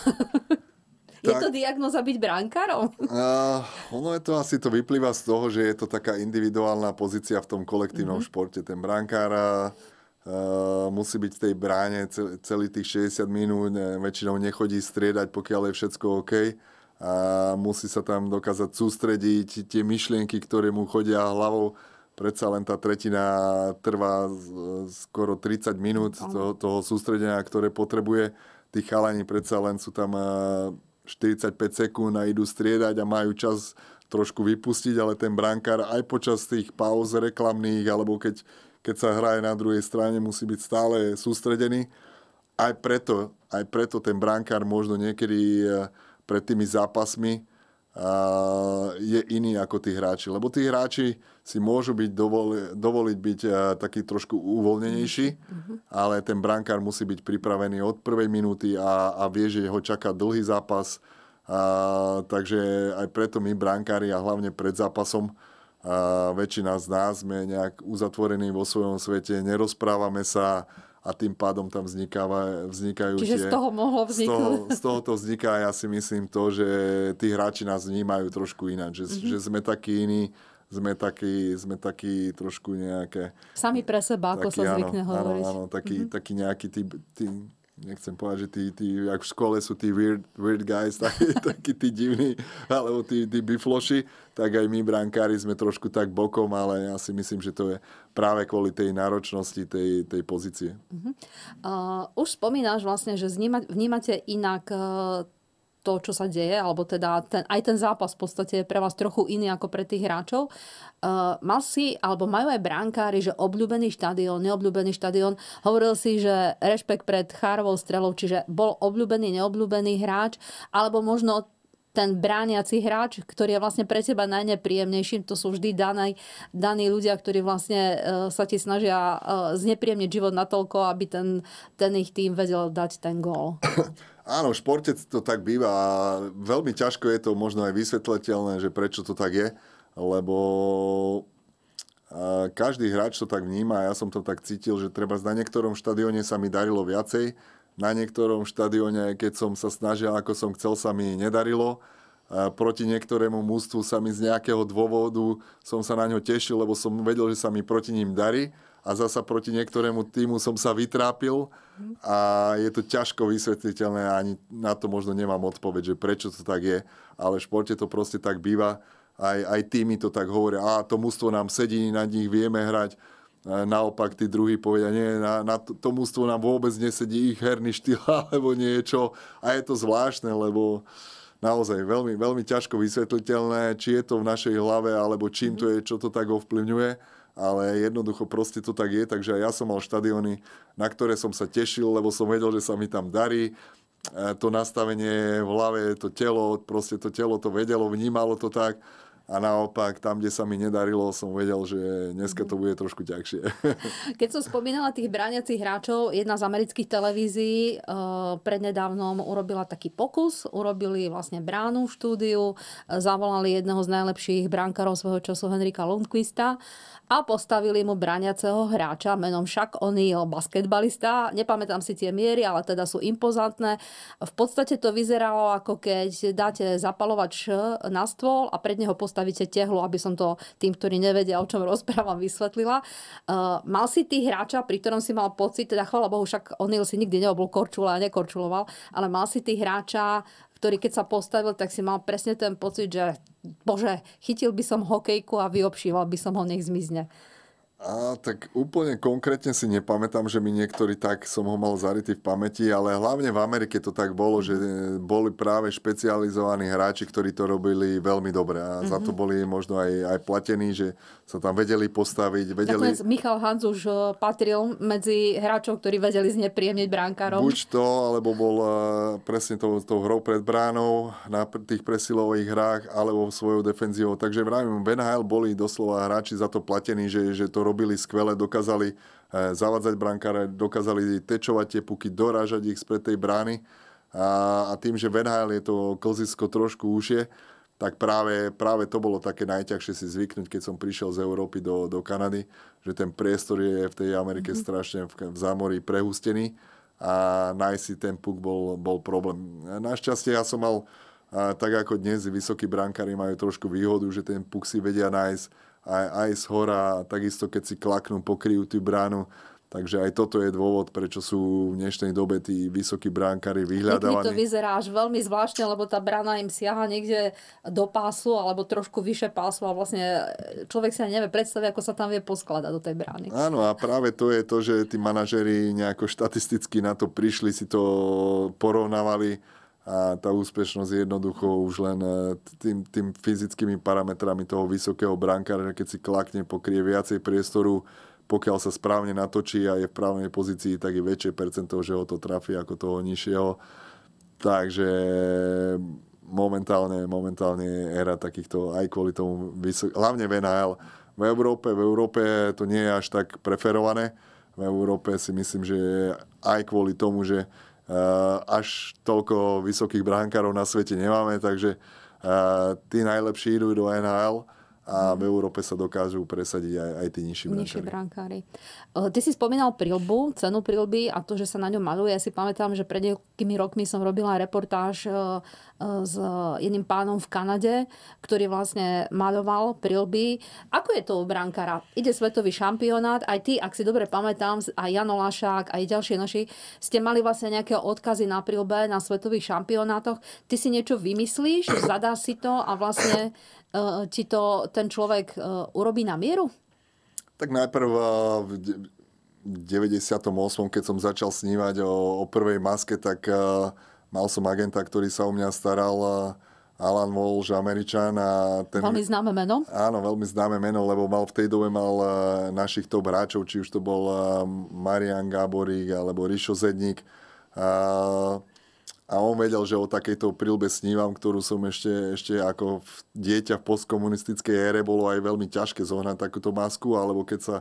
Je tak, to diagnoza byť bránkarom? Uh, ono je to asi, to vyplýva z toho, že je to taká individuálna pozícia v tom kolektívnom mm-hmm. športe. Ten brankár uh, musí byť v tej bráne celý tých 60 minút, ne, väčšinou nechodí striedať, pokiaľ je všetko OK a musí sa tam dokázať sústrediť tie myšlienky, ktoré mu chodia hlavou. Predsa len tá tretina trvá skoro 30 minút no. toho, toho sústredenia, ktoré potrebuje. Tí chalani predsa len sú tam 45 sekúnd a idú striedať a majú čas trošku vypustiť, ale ten brankár aj počas tých pauz reklamných, alebo keď, keď sa hraje na druhej strane, musí byť stále sústredený. Aj preto, aj preto ten brankár možno niekedy e, pred tými zápasmi je iný ako tí hráči. Lebo tí hráči, si môžu byť dovoli, dovoliť byť eh, taký trošku uvoľnenejší, mm-hmm. ale ten brankár musí byť pripravený od prvej minúty a, a vie, že ho čaká dlhý zápas. A, takže aj preto my, brankári a hlavne pred zápasom, a väčšina z nás sme nejak uzatvorení vo svojom svete, nerozprávame sa a tým pádom tam vznikáva, vznikajú Čiže tie, z toho mohlo vzniknúť. Z toho, z toho to vzniká, ja si myslím to, že tí hráči nás vnímajú trošku ináč, že, mm-hmm. že sme takí iní sme takí, sme takí trošku nejaké... Sami pre seba, taký, ako sa zvykne áno, hovoriť. Áno, áno, taký, mm-hmm. taký nejaký tí, tí, nechcem povedať, že tí, tí, ak v škole sú tí weird, weird guys, takí, takí tí divní, alebo tí, tí bifloši, tak aj my brankári sme trošku tak bokom, ale ja si myslím, že to je práve kvôli tej náročnosti tej, tej pozície. Uh-huh. Uh, už spomínaš vlastne, že vnímate inak uh, to, čo sa deje, alebo teda ten, aj ten zápas v podstate je pre vás trochu iný ako pre tých hráčov. Uh, mal si, alebo majú aj bránkári, že obľúbený štadión, neobľúbený štadión. Hovoril si, že rešpekt pred Chárovou strelou, čiže bol obľúbený, neobľúbený hráč, alebo možno ten brániaci hráč, ktorý je vlastne pre teba najnepríjemnejším. To sú vždy daní, daní ľudia, ktorí vlastne e, sa ti snažia e, znepríjemniť život natoľko, aby ten, ten ich tým vedel dať ten gól. Áno, v športe to tak býva a veľmi ťažko je to možno aj vysvetliteľné, že prečo to tak je, lebo e, každý hráč to tak vníma a ja som to tak cítil, že treba na niektorom štadióne sa mi darilo viacej, na niektorom štadióne, keď som sa snažil, ako som chcel, sa mi nedarilo. Proti niektorému mústvu sa mi z nejakého dôvodu som sa na ňo tešil, lebo som vedel, že sa mi proti ním darí a zasa proti niektorému týmu som sa vytrápil a je to ťažko vysvetliteľné a ani na to možno nemám odpoveď, že prečo to tak je, ale v športe to proste tak býva. Aj, aj týmy to tak hovoria, a to mústvo nám sedí, na nich vieme hrať, naopak tí druhí povedia, nie, na, na to, to mústvo nám vôbec nesedí ich herný štýl alebo niečo. A je to zvláštne, lebo naozaj veľmi, veľmi ťažko vysvetliteľné, či je to v našej hlave, alebo čím to je, čo to tak ovplyvňuje. Ale jednoducho proste to tak je, takže aj ja som mal štadióny, na ktoré som sa tešil, lebo som vedel, že sa mi tam darí. E, to nastavenie v hlave, to telo, proste to telo to vedelo, vnímalo to tak a naopak, tam, kde sa mi nedarilo, som vedel, že dneska to mhm. bude trošku ťažšie. Keď som spomínala tých brániacich hráčov, jedna z amerických televízií eh, prednedávnom urobila taký pokus, urobili vlastne bránu v štúdiu, eh, zavolali jedného z najlepších bránkarov svojho času Henrika Lundquista a postavili mu brániaceho hráča menom Shaq O'Neal, basketbalista. Nepamätám si tie miery, ale teda sú impozantné. V podstate to vyzeralo ako keď dáte zapalovač eh, na stôl a pred neho postavíte postavíte tehlu, aby som to tým, ktorí nevedia, o čom rozprávam, vysvetlila. Uh, mal si ty hráča, pri ktorom si mal pocit, teda chvála Bohu, však O'Neill si nikdy nebol korčula a nekorčuloval, ale mal si ty hráča, ktorý keď sa postavil, tak si mal presne ten pocit, že bože, chytil by som hokejku a vyobšíval by som ho, nech zmizne. A tak úplne konkrétne si nepamätám, že mi niektorí tak som ho mal zarytý v pamäti, ale hlavne v Amerike to tak bolo, že e, boli práve špecializovaní hráči, ktorí to robili veľmi dobre a mm-hmm. za to mhm. boli možno aj, aj platení, že sa tam vedeli postaviť. Vedeli... Nakonec Michal Hanz už e, patril medzi hráčov, ktorí vedeli znepríjemniť bránkarom. Buď to, alebo bol e, presne tou, tou hrou pred bránou na tých presilových hrách, alebo svojou defenzívou. Takže v NHL boli doslova hráči za to platení, že, že to robili skvele, dokázali e, zavadzať brankáre, dokázali tečovať tie puky, dorážať ich spred tej brány a, a tým, že Venhajl je to klzisko trošku užšie, tak práve, práve to bolo také najťažšie si zvyknúť, keď som prišiel z Európy do, do Kanady, že ten priestor je v tej Amerike mm-hmm. strašne v, v zámorí prehustený a nájsť si ten puk bol, bol problém. Našťastie ja som mal, a, tak ako dnes, vysokí brankári majú trošku výhodu, že ten puk si vedia nájsť aj, aj z hora, takisto keď si klaknú, pokryjú tú bránu. Takže aj toto je dôvod, prečo sú v dnešnej dobe tí vysokí bránkári vyhľadávaní. Niekdy to vyzerá až veľmi zvláštne, lebo tá brána im siaha niekde do pásu alebo trošku vyše pásu a vlastne e, človek sa nevie predstaviť, ako sa tam vie poskladať do tej brány. Áno a práve to je to, že tí manažeri nejako štatisticky na to prišli, si to porovnávali a tá úspešnosť je jednoducho už len e, tým, tým fyzickými parametrami toho vysokého brankára, keď si klakne, pokrie viacej priestoru, pokiaľ sa správne natočí a je v právnej pozícii, tak je väčšie percento, že ho to trafí ako toho nižšieho. Takže momentálne, momentálne je hra takýchto aj kvôli tomu, vysok- hlavne v NHL. V Európe, v Európe to nie je až tak preferované. V Európe si myslím, že aj kvôli tomu, že Eh, až toľko vysokých bránkarov na svete nemáme, takže eh, tí najlepší idú do NHL a v mhm. Európe sa dokážu presadiť aj, aj tí nižší brankári. Nižší brankári. Eh, ty si spomínal prilbu, cenu prilby a to, že sa na ňom maluje. Ja si pamätám, že pred nejakými rokmi som robila reportáž Eh, s jedným pánom v Kanade, ktorý vlastne maloval prilby. Ako je to u brankára? Ide svetový šampionát, aj ty, ak si dobre pamätám, aj Jano Lašák, aj ďalšie naši, ste mali vlastne nejaké odkazy na prilbe na svetových šampionátoch. Ty si niečo vymyslíš, zadá si to a vlastne uh, ti to ten človek uh, urobí na mieru? Tak najprv v 98, keď som začal snívať o, o prvej maske, tak uh, mal som agenta, ktorý sa o mňa staral Alan Walsh, Američan. A ten... Veľmi známe meno. Áno, veľmi známe meno, lebo mal v tej dobe mal e, našich top hráčov, či už to bol e, Marian Gáborík alebo Rišo Zedník. A, a on vedel, že o takejto prílbe snívam, ktorú som ešte, ešte ako v dieťa v postkomunistickej ére bolo aj veľmi ťažké zohnať takúto masku, alebo keď sa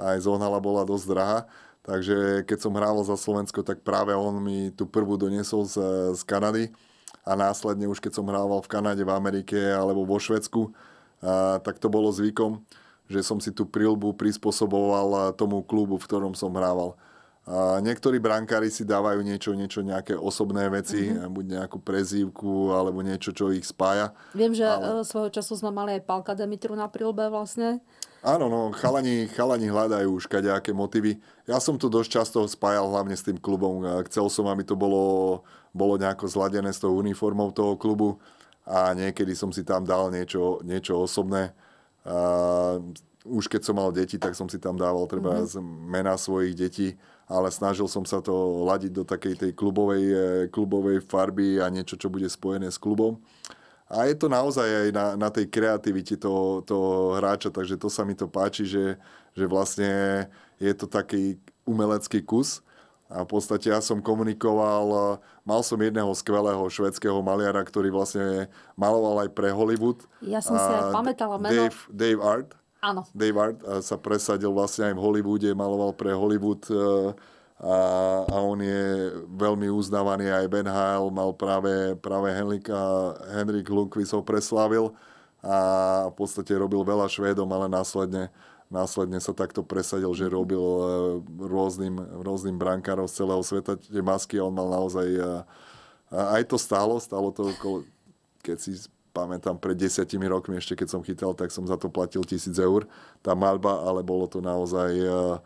aj zohnala, bola dosť drahá Takže keď som hrával za Slovensko, tak práve on mi tú prvú doniesol z, z Kanady a následne už keď som hrával v Kanade, v Amerike alebo vo Švedsku, a, tak to bolo zvykom, že som si tú prilbu prispôsoboval tomu klubu, v ktorom som hrával. A niektorí brankári si dávajú niečo, niečo nejaké osobné veci, mm-hmm. buď nejakú prezývku alebo niečo, čo ich spája. Viem, že ale... E, svojho času sme mali aj Palka Demitru na prilbe vlastne. Áno, no, chalani, chalani hľadajú už kaďaké motivy. Ja som to dosť často spájal hlavne s tým klubom. Chcel som, aby to bolo, bolo nejako zladené s tou uniformou toho klubu a niekedy som si tam dal niečo, niečo osobné. A už keď som mal deti, tak som si tam dával treba mm-hmm. mena svojich detí, ale snažil som sa to ladiť do takej tej klubovej, e, klubovej farby a niečo, čo bude spojené s klubom. A je to naozaj aj na, na tej kreativite toho, toho hráča, takže to sa mi to páči, že, že vlastne je to taký umelecký kus. A v podstate ja som komunikoval, mal som jedného skvelého švedského maliara, ktorý vlastne maloval aj pre Hollywood. Ja som si aj pamätala meno. Dave, Dave Art. Áno. Dave Art sa presadil vlastne aj v Hollywoode, maloval pre Hollywood e, a, a on je veľmi uznávaný, aj Ben Heil mal práve, práve Henrik, Lundqvist ho preslávil a v podstate robil veľa Švédom, ale následne, následne sa takto presadil, že robil e, rôznym, rôznym brankárov z celého sveta tie masky a on mal naozaj... E, a aj to stálo, stálo to okolo, keď si pamätám, pred desiatimi rokmi ešte keď som chytal, tak som za to platil tisíc eur, tá malba, ale bolo to naozaj uh,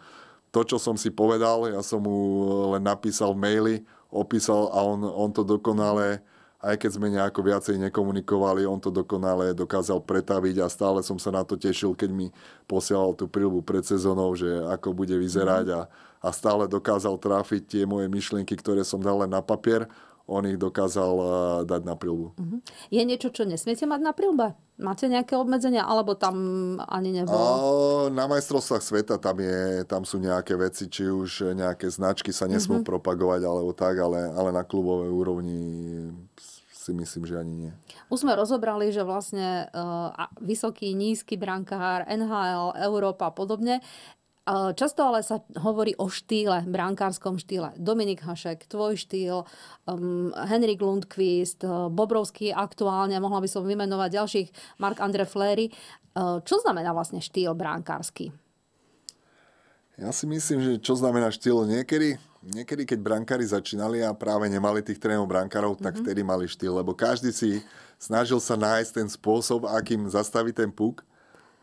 to, čo som si povedal, ja som mu eh, len napísal maily, opísal a on, on to dokonale, aj keď sme nejako viacej nekomunikovali, on to dokonale dokázal pretaviť a stále som sa na to tešil, keď mi posielal tú prílbu pred sezónou, že ako bude vyzerať a, a stále dokázal trafiť tie moje myšlienky, ktoré som dal len na papier on ich dokázal eh, dať na prilbu. Mhm. Je niečo, čo nesmiete mať na prilbe? Máte nejaké obmedzenia, alebo tam ani nebolo? na majstrovstvách sveta tam, je, tam sú nejaké veci, či už nejaké značky sa nesmú mm-hmm. propagovať, alebo tak, ale, ale na klubovej úrovni si myslím, že ani nie. Už sme rozobrali, že vlastne uh, vysoký, nízky brankár, NHL, Európa a podobne. Často ale sa hovorí o štýle, bránkárskom štýle. Dominik Hašek, tvoj štýl, um, Henrik Lundqvist, uh, Bobrovský aktuálne, mohla by som vymenovať ďalších, Mark andre Flery. Uh, čo znamená vlastne štýl bránkársky? Ja si myslím, že čo znamená štýl niekedy? Niekedy, keď brankári začínali a práve nemali tých trénov brankárov, tak mm-hmm. vtedy mali štýl, lebo každý si snažil sa nájsť ten spôsob, akým zastaviť ten puk –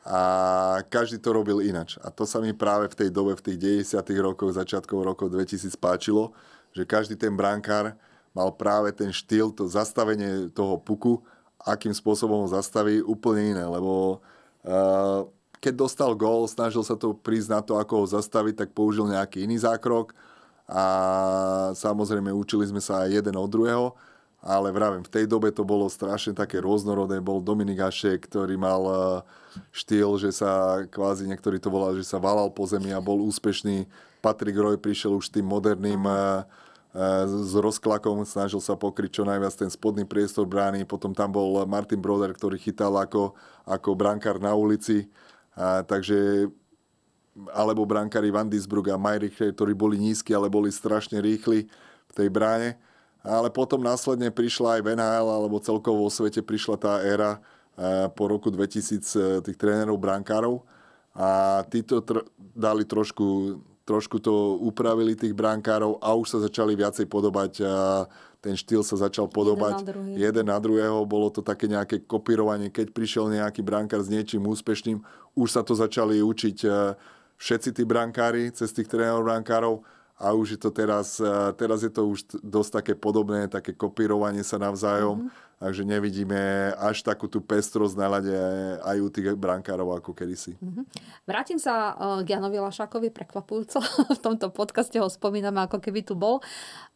a každý to robil inač. A to sa mi práve v tej dobe, v tých 90. rokoch, začiatkom rokov 2000 páčilo, že každý ten brankár mal práve ten štýl, to zastavenie toho puku, akým spôsobom ho zastaví, úplne iné, lebo uh, keď dostal gól, snažil sa to prísť na to, ako ho zastaviť, tak použil nejaký iný zákrok a samozrejme učili sme sa aj jeden od druhého ale vravím, v tej dobe to bolo strašne také rôznorodé. Bol Dominik Ašek, ktorý mal eh, štýl, že sa kvázi, niektorý to volal, že sa valal po zemi a bol úspešný. Patrick Roy prišiel už tým moderným eh, eh, s rozklakom, snažil sa pokryť čo najviac ten spodný priestor brány. Potom tam bol Martin Broder, ktorý chytal ako, ako brankár na ulici. A, takže alebo brankári Van Disbrug a Majricher, ktorí boli nízki, ale boli strašne rýchli v tej bráne ale potom následne prišla aj v NHL, alebo celkovo vo svete prišla tá éra e, po roku 2000 e, tých trénerov brankárov a títo tr- dali trošku, trošku to upravili tých brankárov a už sa začali viacej podobať a ten štýl sa začal podobať jeden na, jeden na druhého, bolo to také nejaké kopírovanie, keď prišiel nejaký brankár s niečím úspešným, už sa to začali učiť e, všetci tí brankári cez tých trénerov brankárov, a už je to teraz, teraz je to už dosť také podobné, také kopírovanie sa navzájom, mm-hmm. takže nevidíme až takú tú pestrosť na lade aj u tých brankárov ako kedysi. Mm-hmm. Vrátim sa e, k Janovi Lašákovi, prekvapujúco v tomto podcaste ho spomínam, ako keby tu bol.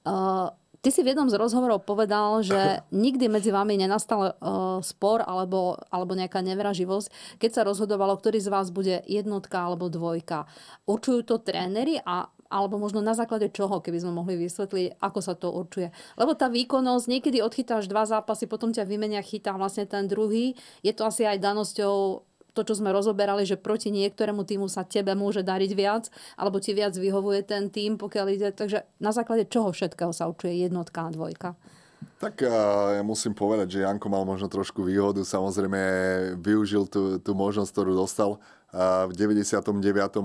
E, ty si v jednom z rozhovorov povedal, že nikdy medzi vami nenastal uh, spor alebo, alebo nejaká nevraživosť, keď sa rozhodovalo, ktorý z vás bude jednotka alebo dvojka. Určujú to tréneri a alebo možno na základe čoho, keby sme mohli vysvetliť, ako sa to určuje. Lebo tá výkonnosť, niekedy odchytáš dva zápasy, potom ťa vymenia, chytá vlastne ten druhý. Je to asi aj danosťou to, čo sme rozoberali, že proti niektorému týmu sa tebe môže dariť viac, alebo ti viac vyhovuje ten tým, pokiaľ ide. Takže na základe čoho všetkého sa určuje jednotka a dvojka? Tak ja musím povedať, že Janko mal možno trošku výhodu, samozrejme využil tú, tú možnosť, ktorú dostal a v 99.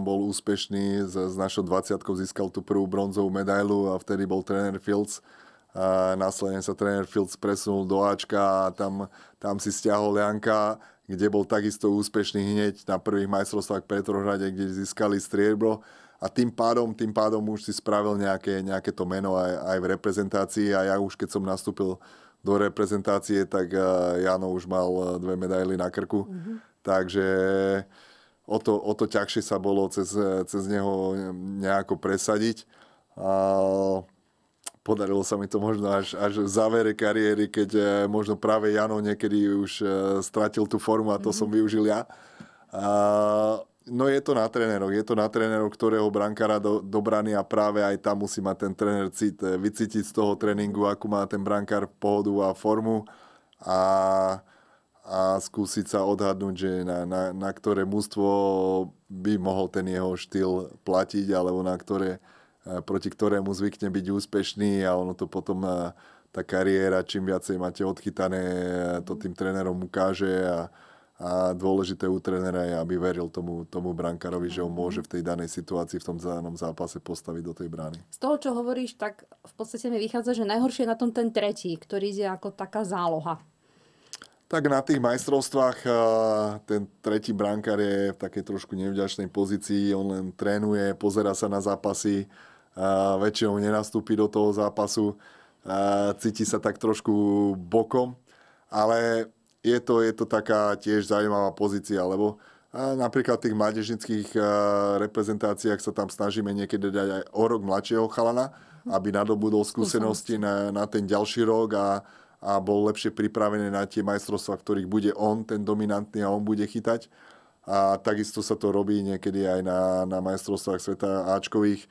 bol úspešný, s, s našou 20 získal tú prvú bronzovú medailu a vtedy bol tréner Fields. A následne sa tréner Fields presunul do Ačka a tam, tam si stiahol Janka, kde bol takisto úspešný hneď na prvých majstrovstvách Petrohrade, kde získali striebro a tým pádom, tým pádom už si spravil nejaké, nejaké to meno aj, aj v reprezentácii a ja už keď som nastúpil do reprezentácie, tak eh, Jano už mal eh, dve medaily na krku. Mm-hmm. Takže o to, o to ťažšie sa bolo cez, cez neho nejako presadiť. A podarilo sa mi to možno až, až v závere kariéry, keď e, možno práve Jano niekedy už e, stratil tú formu a to mm-hmm. som využil ja. A, no je to na tréneroch. Je to na tréneroch, ktorého brankára do, do brany a práve aj tam musí mať ten tréner cít, e, vycítiť z toho tréningu, akú má ten brankár pohodu a formu. A a skúsiť sa odhadnúť, že na, na, na ktoré mústvo by mohol ten jeho štýl platiť, alebo na ktoré, e, proti ktorému zvykne byť úspešný a ono to potom e, tá kariéra, čím viacej máte odchytané, e, to tým trénerom ukáže a, a dôležité u trénera je, aby veril tomu, tomu brankárovi, že on môže v tej danej situácii, v tom danom zápase postaviť do tej brány. Z toho, čo hovoríš, tak v podstate mi vychádza, že najhoršie je na tom ten tretí, ktorý ide ako taká záloha. Tak na tých majstrovstvách eh, ten tretí brankár je v takej trošku nevďačnej pozícii, on len trénuje, pozera sa na zápasy, eh, väčšinou nenastúpi do toho zápasu, eh, cíti sa tak trošku bokom, ale je to, je to taká tiež zaujímavá pozícia, lebo napríklad v tých mládežnických reprezentáciách sa tam snažíme niekedy dať aj o rok mladšieho chalana, aby nadobudol skúsenosti na, na ten ďalší rok a a bol lepšie pripravený na tie majstrovstvá, ktorých bude on ten dominantný a on bude chytať. A takisto sa to robí niekedy aj na, na majstrovstvách sveta Ačkových, e,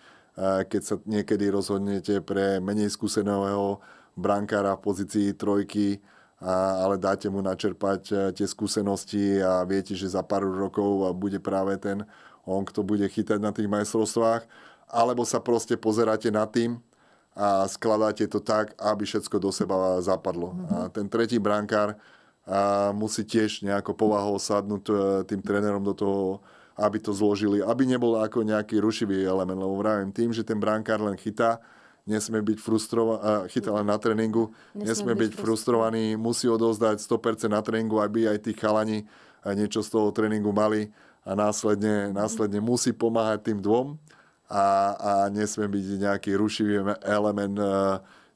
keď sa niekedy rozhodnete pre menej skúseného brankára v pozícii trojky, ale dáte mu načerpať e, tie skúsenosti a viete, že za pár rokov bude práve ten on, kto bude chytať na tých majstrovstvách. Alebo sa proste pozeráte na tým, a skladáte to tak, aby všetko do seba zapadlo. Mm-hmm. A mhm. ten tretí brankár a musí tiež nejako povahou sadnúť e, tým trénerom do toho, aby to zložili, aby nebol ako nejaký rušivý element, lebo vravím tým, že ten brankár len chytá, nesmie byť frustrovaný, chytá len na tréningu, nesmie, nesmie byť frustrovaný, musí odovzdať 100% na tréningu, aby aj tí chalani e, niečo z toho tréningu mali a následne, mhm. následne musí pomáhať tým dvom, a, a nesmie byť nejaký rušivý element e,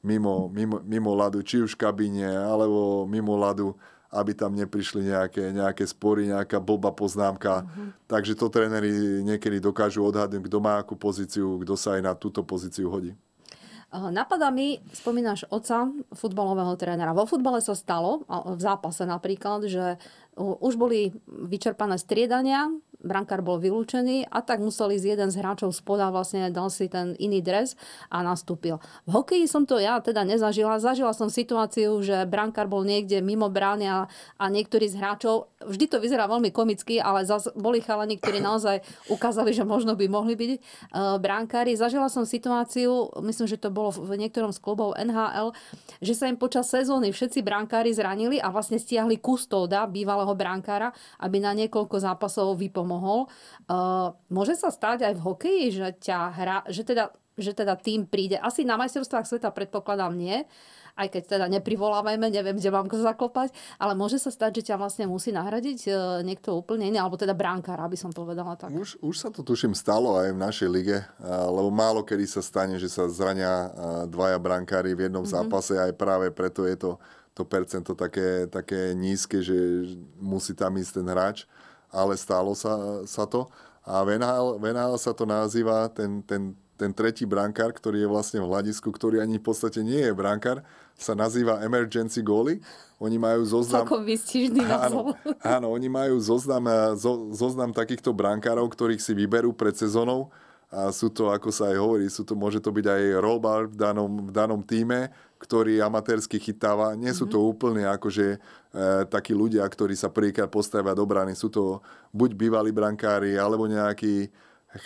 mimo, mimo, mimo ladu, či už v kabíne, alebo mimo ladu, aby tam neprišli nejaké, nejaké spory, nejaká blbá poznámka. Mm-hmm. Takže to tréneri niekedy dokážu odhadnúť, kto má akú pozíciu, kto sa aj na túto pozíciu hodí. E, napadá mi, spomínaš oca futbalového trénera. Vo futbale sa stalo, v zápase napríklad, že už boli vyčerpané striedania, brankár bol vylúčený a tak musel ísť jeden z hráčov spoda, vlastne dal si ten iný dres a nastúpil. V hokeji som to ja teda nezažila. Zažila som situáciu, že brankár bol niekde mimo brány a, a niektorí z hráčov, vždy to vyzerá veľmi komicky, ale zas boli chalani, ktorí naozaj ukázali, že možno by mohli byť uh, brankári. Zažila som situáciu, myslím, že to bolo v niektorom z klubov NHL, že sa im počas sezóny všetci brankári zranili a vlastne stiahli kustóda bývalého brankára, aby na niekoľko zápasov vypomohli pomohol. Uh, môže sa stať aj v hokeji, že, ťa hra, že, teda, že teda tým príde. Asi na majstrovstvách sveta predpokladám nie, aj keď teda neprivolávajme, neviem, kde mám sa zaklopať, ale môže sa stať, že ťa vlastne musí nahradiť uh, niekto úplne iný, alebo teda bránkár, aby som povedala tak. Už, už sa to tuším stalo aj v našej lige, uh, lebo málo kedy sa stane, že sa zrania uh, dvaja brankári v jednom mm-hmm. zápase, aj práve preto je to to percento také, také nízke, že musí tam ísť ten hráč ale stalo sa, sa to. A Venhal, Venhal sa to nazýva ten, ten, ten tretí brankár, ktorý je vlastne v hľadisku, ktorý ani v podstate nie je brankár, sa nazýva emergency goalie. Oni majú zoznam... Áno, áno, oni majú zoznam, eh, zo, zoznam takýchto brankárov, ktorých si vyberú pred sezónou a sú to, ako sa aj hovorí, sú to, môže to byť aj rollbar v danom, v danom týme ktorý amatérsky chytáva. Nie sú to mhm. úplne akože e, takí ľudia, ktorí sa prvýkrát postavia do brany. Sú to buď bývalí brankári, alebo nejakí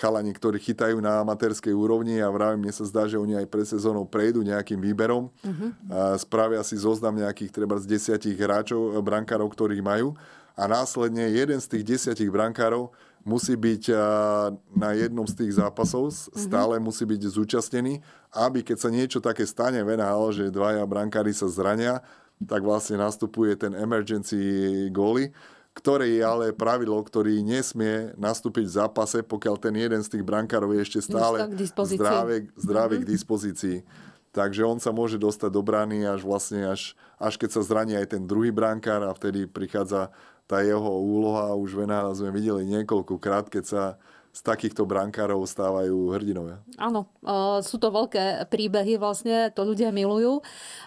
chalani, ktorí chytajú na amatérskej úrovni a vravím, mne sa zdá, že oni aj pred sezónou prejdú nejakým výberom, uh-huh. a spravia si zoznam nejakých treba z desiatich hráčov, brankárov, ktorých majú a následne jeden z tých desiatich brankárov musí byť eh, na jednom z tých zápasov, mhm. stále mm-hmm. musí byť zúčastnený, aby keď sa niečo také stane v NHL, že dvaja brankári sa zrania, tak vlastne nastupuje ten emergency goly, ktoré je ale pravidlo, ktorý nesmie nastúpiť v zápase, pokiaľ ten jeden z tých brankárov je ešte stále zdravý, zdravý mm-hmm. k mhm. dispozícii. Takže on sa môže dostať do brany až vlastne, až, až keď sa zraní aj ten druhý brankár a vtedy prichádza tá jeho úloha už v NHL sme videli niekoľkokrát, keď sa z takýchto brankárov stávajú hrdinovia. Áno, e, sú to veľké príbehy, vlastne to ľudia milujú.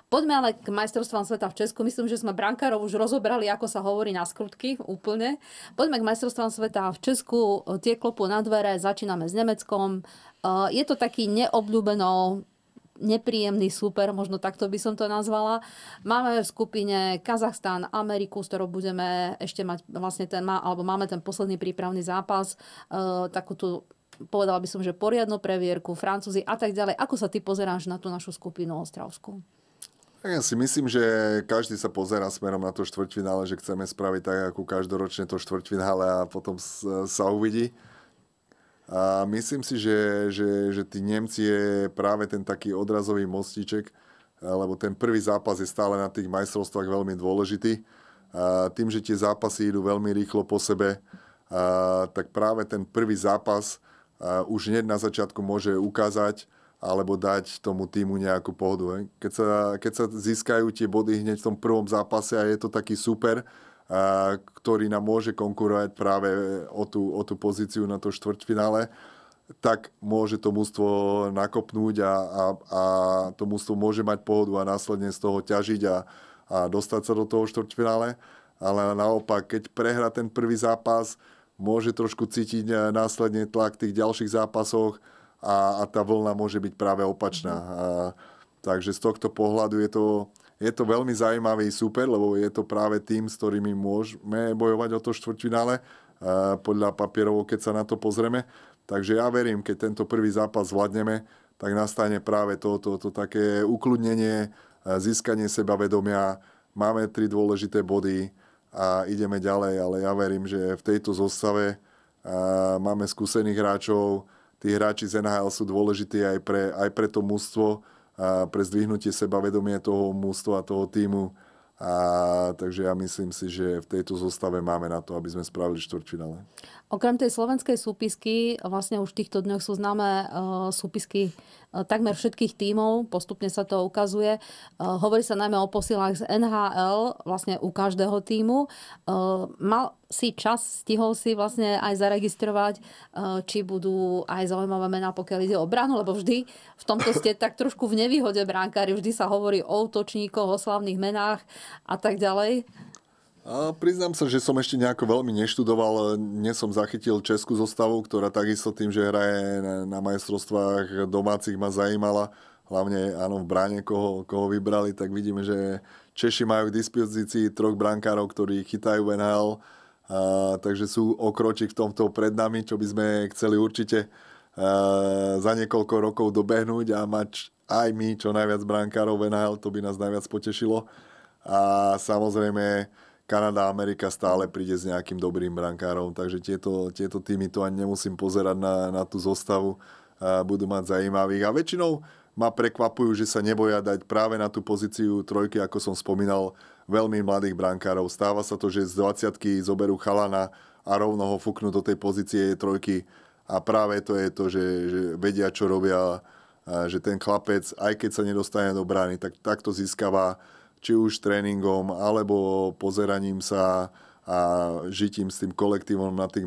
Poďme ale k majstrovstvám sveta v Česku. Myslím, že sme brankárov už rozobrali, ako sa hovorí na skrutky, úplne. Poďme k majstrovstvám sveta v Česku. Tie klopu na dvere, začíname s Nemeckom. E, je to taký neobľúbeno nepríjemný super, možno takto by som to nazvala. Máme v skupine Kazachstan, Ameriku, s ktorou budeme ešte mať vlastne ten, alebo máme ten posledný prípravný zápas, e, takú tú povedala by som, že poriadnu previerku, Francúzi a tak ďalej. Ako sa ty pozeráš na tú našu skupinu Ostravskú? Ja si myslím, že každý sa pozera smerom na to štvrťfinále, že chceme spraviť tak ako každoročne to štvrťfinále a potom sa uvidí. A myslím si, že, že, že tí Nemci je práve ten taký odrazový mostiček, eh, lebo ten prvý zápas je stále na tých majstrovstvách veľmi dôležitý. A eh, tým, že tie zápasy idú veľmi rýchlo po sebe, a, eh, tak práve ten prvý zápas a, už hneď na začiatku môže ukázať alebo dať tomu týmu nejakú pohodu. Keď sa, keď sa získajú tie body hneď v tom prvom zápase a je to taký super, ktorý nám môže konkurovať práve o tú, o tú pozíciu na to štvrťfinále, tak môže to mústvo nakopnúť a, a, a to mústvo môže mať pohodu a následne z toho ťažiť a, a dostať sa do toho štvrťfinále. Ale naopak, keď prehra ten prvý zápas, môže trošku cítiť e, následne tlak v tých ďalších zápasoch a, a tá vlna môže byť práve opačná. A, takže z tohto pohľadu je to je to veľmi zaujímavý super, lebo je to práve tým, s ktorými môžeme bojovať o to štvrťfinále, eh, podľa papierov, keď sa na to pozrieme. Takže ja verím, keď tento prvý zápas zvládneme, tak nastane práve toto to, to také ukludnenie, eh, získanie seba vedomia, Máme tri dôležité body a ideme ďalej, ale ja verím, že v tejto zostave eh, máme skúsených hráčov, tí hráči z NHL sú dôležití aj pre, aj pre to mústvo, a pre zdvihnutie sebavedomie toho mústva, toho týmu. A, takže ja myslím si, že v tejto zostave máme na to, aby sme spravili štvrťfinále. Okrem tej slovenskej súpisky, vlastne už v týchto dňoch sú známe uh, súpisky E, takmer všetkých tímov, postupne sa to ukazuje. E, hovorí sa najmä o posilách z NHL, vlastne u každého tímu. E, mal si čas, stihol si vlastne aj zaregistrovať, či budú aj zaujímavé mená, pokiaľ ide o bránu, lebo vždy v tomto ste tak trošku v nevýhode bránkári, vždy sa hovorí o útočníkoch, o slavných menách a tak ďalej. A priznám sa, že som ešte nejako veľmi neštudoval, nesom zachytil českú zostavu, ktorá takisto tým, že hraje na majstrovstvách domácich ma zajímala. Hlavne áno, v bráne, koho, koho vybrali, tak vidíme, že Češi majú k dispozícii troch brankárov, ktorí chytajú NHL, a, takže sú okročí v tomto pred nami, čo by sme chceli určite a, za niekoľko rokov dobehnúť a mať aj my čo najviac brankárov NHL, to by nás najviac potešilo. A samozrejme, Kanada, Amerika stále príde s nejakým dobrým brankárom, takže tieto, tieto týmy to ani nemusím pozerať na, na tú zostavu, budú mať zaujímavých. A väčšinou ma prekvapujú, že sa neboja dať práve na tú pozíciu trojky, ako som spomínal, veľmi mladých brankárov. Stáva sa to, že z 20 zoberú chalana a rovno ho fúknú do tej pozície trojky. A práve to je to, že, že vedia, čo robia, že ten chlapec, aj keď sa nedostane do brány, tak takto získava či už tréningom, alebo pozeraním sa a žitím s tým kolektívom na tých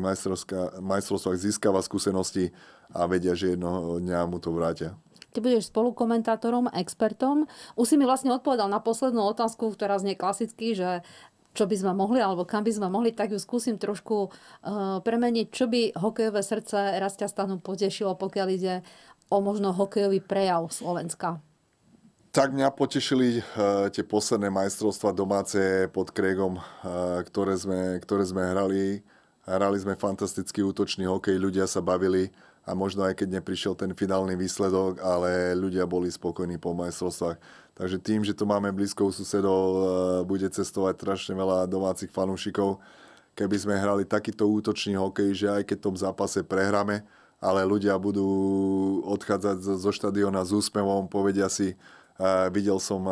majstrovstvách získava skúsenosti a vedia, že jednoho dňa mu to vrátia. Ty budeš spolukomentátorom, expertom. Už si mi vlastne odpovedal na poslednú otázku, ktorá znie klasicky, že čo by sme mohli, alebo kam by sme mohli, tak ju skúsim trošku eh, premeniť. Čo by hokejové srdce Rastia Stanu potešilo, pokiaľ ide o možno hokejový prejav Slovenska? Tak mňa potešili uh, tie posledné majstrovstva domáce pod Kregom, uh, ktoré sme, ktoré sme hrali. Hrali sme fantastický útočný hokej, ľudia sa bavili a možno aj keď neprišiel ten finálny výsledok, ale ľudia boli spokojní po majstrovstvách. Takže tým, že tu máme u susedov, uh, bude cestovať strašne veľa domácich fanúšikov. Keby sme hrali takýto útočný hokej, že aj keď v tom zápase prehráme, ale ľudia budú odchádzať zo štadiona s úsmevom, povedia si, videl som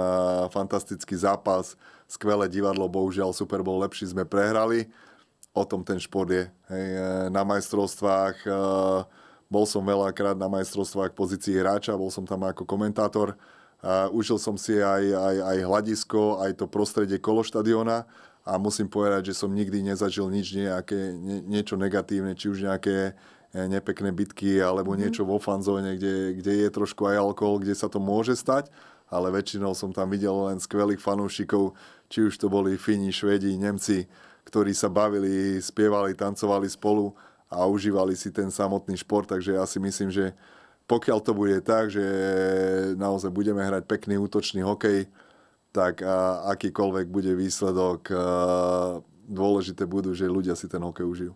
fantastický zápas, skvelé divadlo, bohužiaľ Super Bowl lepší sme prehrali. O tom ten šport je. Hej, e, na majstrovstvách e, bol som veľakrát na majstrovstvách pozícii hráča, bol som tam ako komentátor. Užil som si aj, aj, aj hľadisko, aj to prostredie kolo štadiona a musím povedať, že som nikdy nezažil nič nejaké, nie, niečo negatívne, či už nejaké e, nepekné bitky alebo mhm. niečo vo fanzóne, kde, kde je trošku aj alkohol, kde sa to môže stať ale väčšinou som tam videl len skvelých fanúšikov, či už to boli Fíni, Švedi, Nemci, ktorí sa bavili, spievali, tancovali spolu a užívali si ten samotný šport, takže ja si myslím, že pokiaľ to bude tak, že naozaj budeme hrať pekný útočný hokej, tak a akýkoľvek bude výsledok, dôležité budú, že ľudia si ten hokej užijú.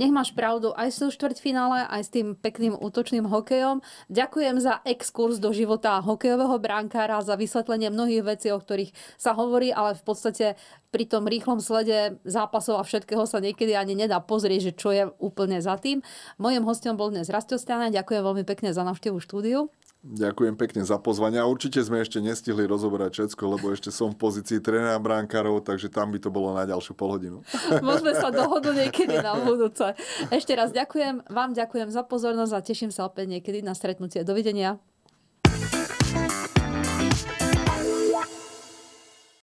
Nech máš pravdu aj so štvrťfinále, aj s tým pekným útočným hokejom. Ďakujem za exkurs do života hokejového bránkára, za vysvetlenie mnohých vecí, o ktorých sa hovorí, ale v podstate pri tom rýchlom slede zápasov a všetkého sa niekedy ani nedá pozrieť, že čo je úplne za tým. Mojím hostom bol dnes Rastio Ďakujem veľmi pekne za navštevu štúdiu. Ďakujem pekne za pozvanie. A určite sme ešte nestihli rozoberať všetko, lebo ešte som v pozícii trénera bránkarov, takže tam by to bolo na ďalšiu polhodinu. Môžeme sa dohodnúť niekedy na budúce. Ešte raz ďakujem, vám ďakujem za pozornosť a teším sa opäť niekedy na stretnutie. Dovidenia.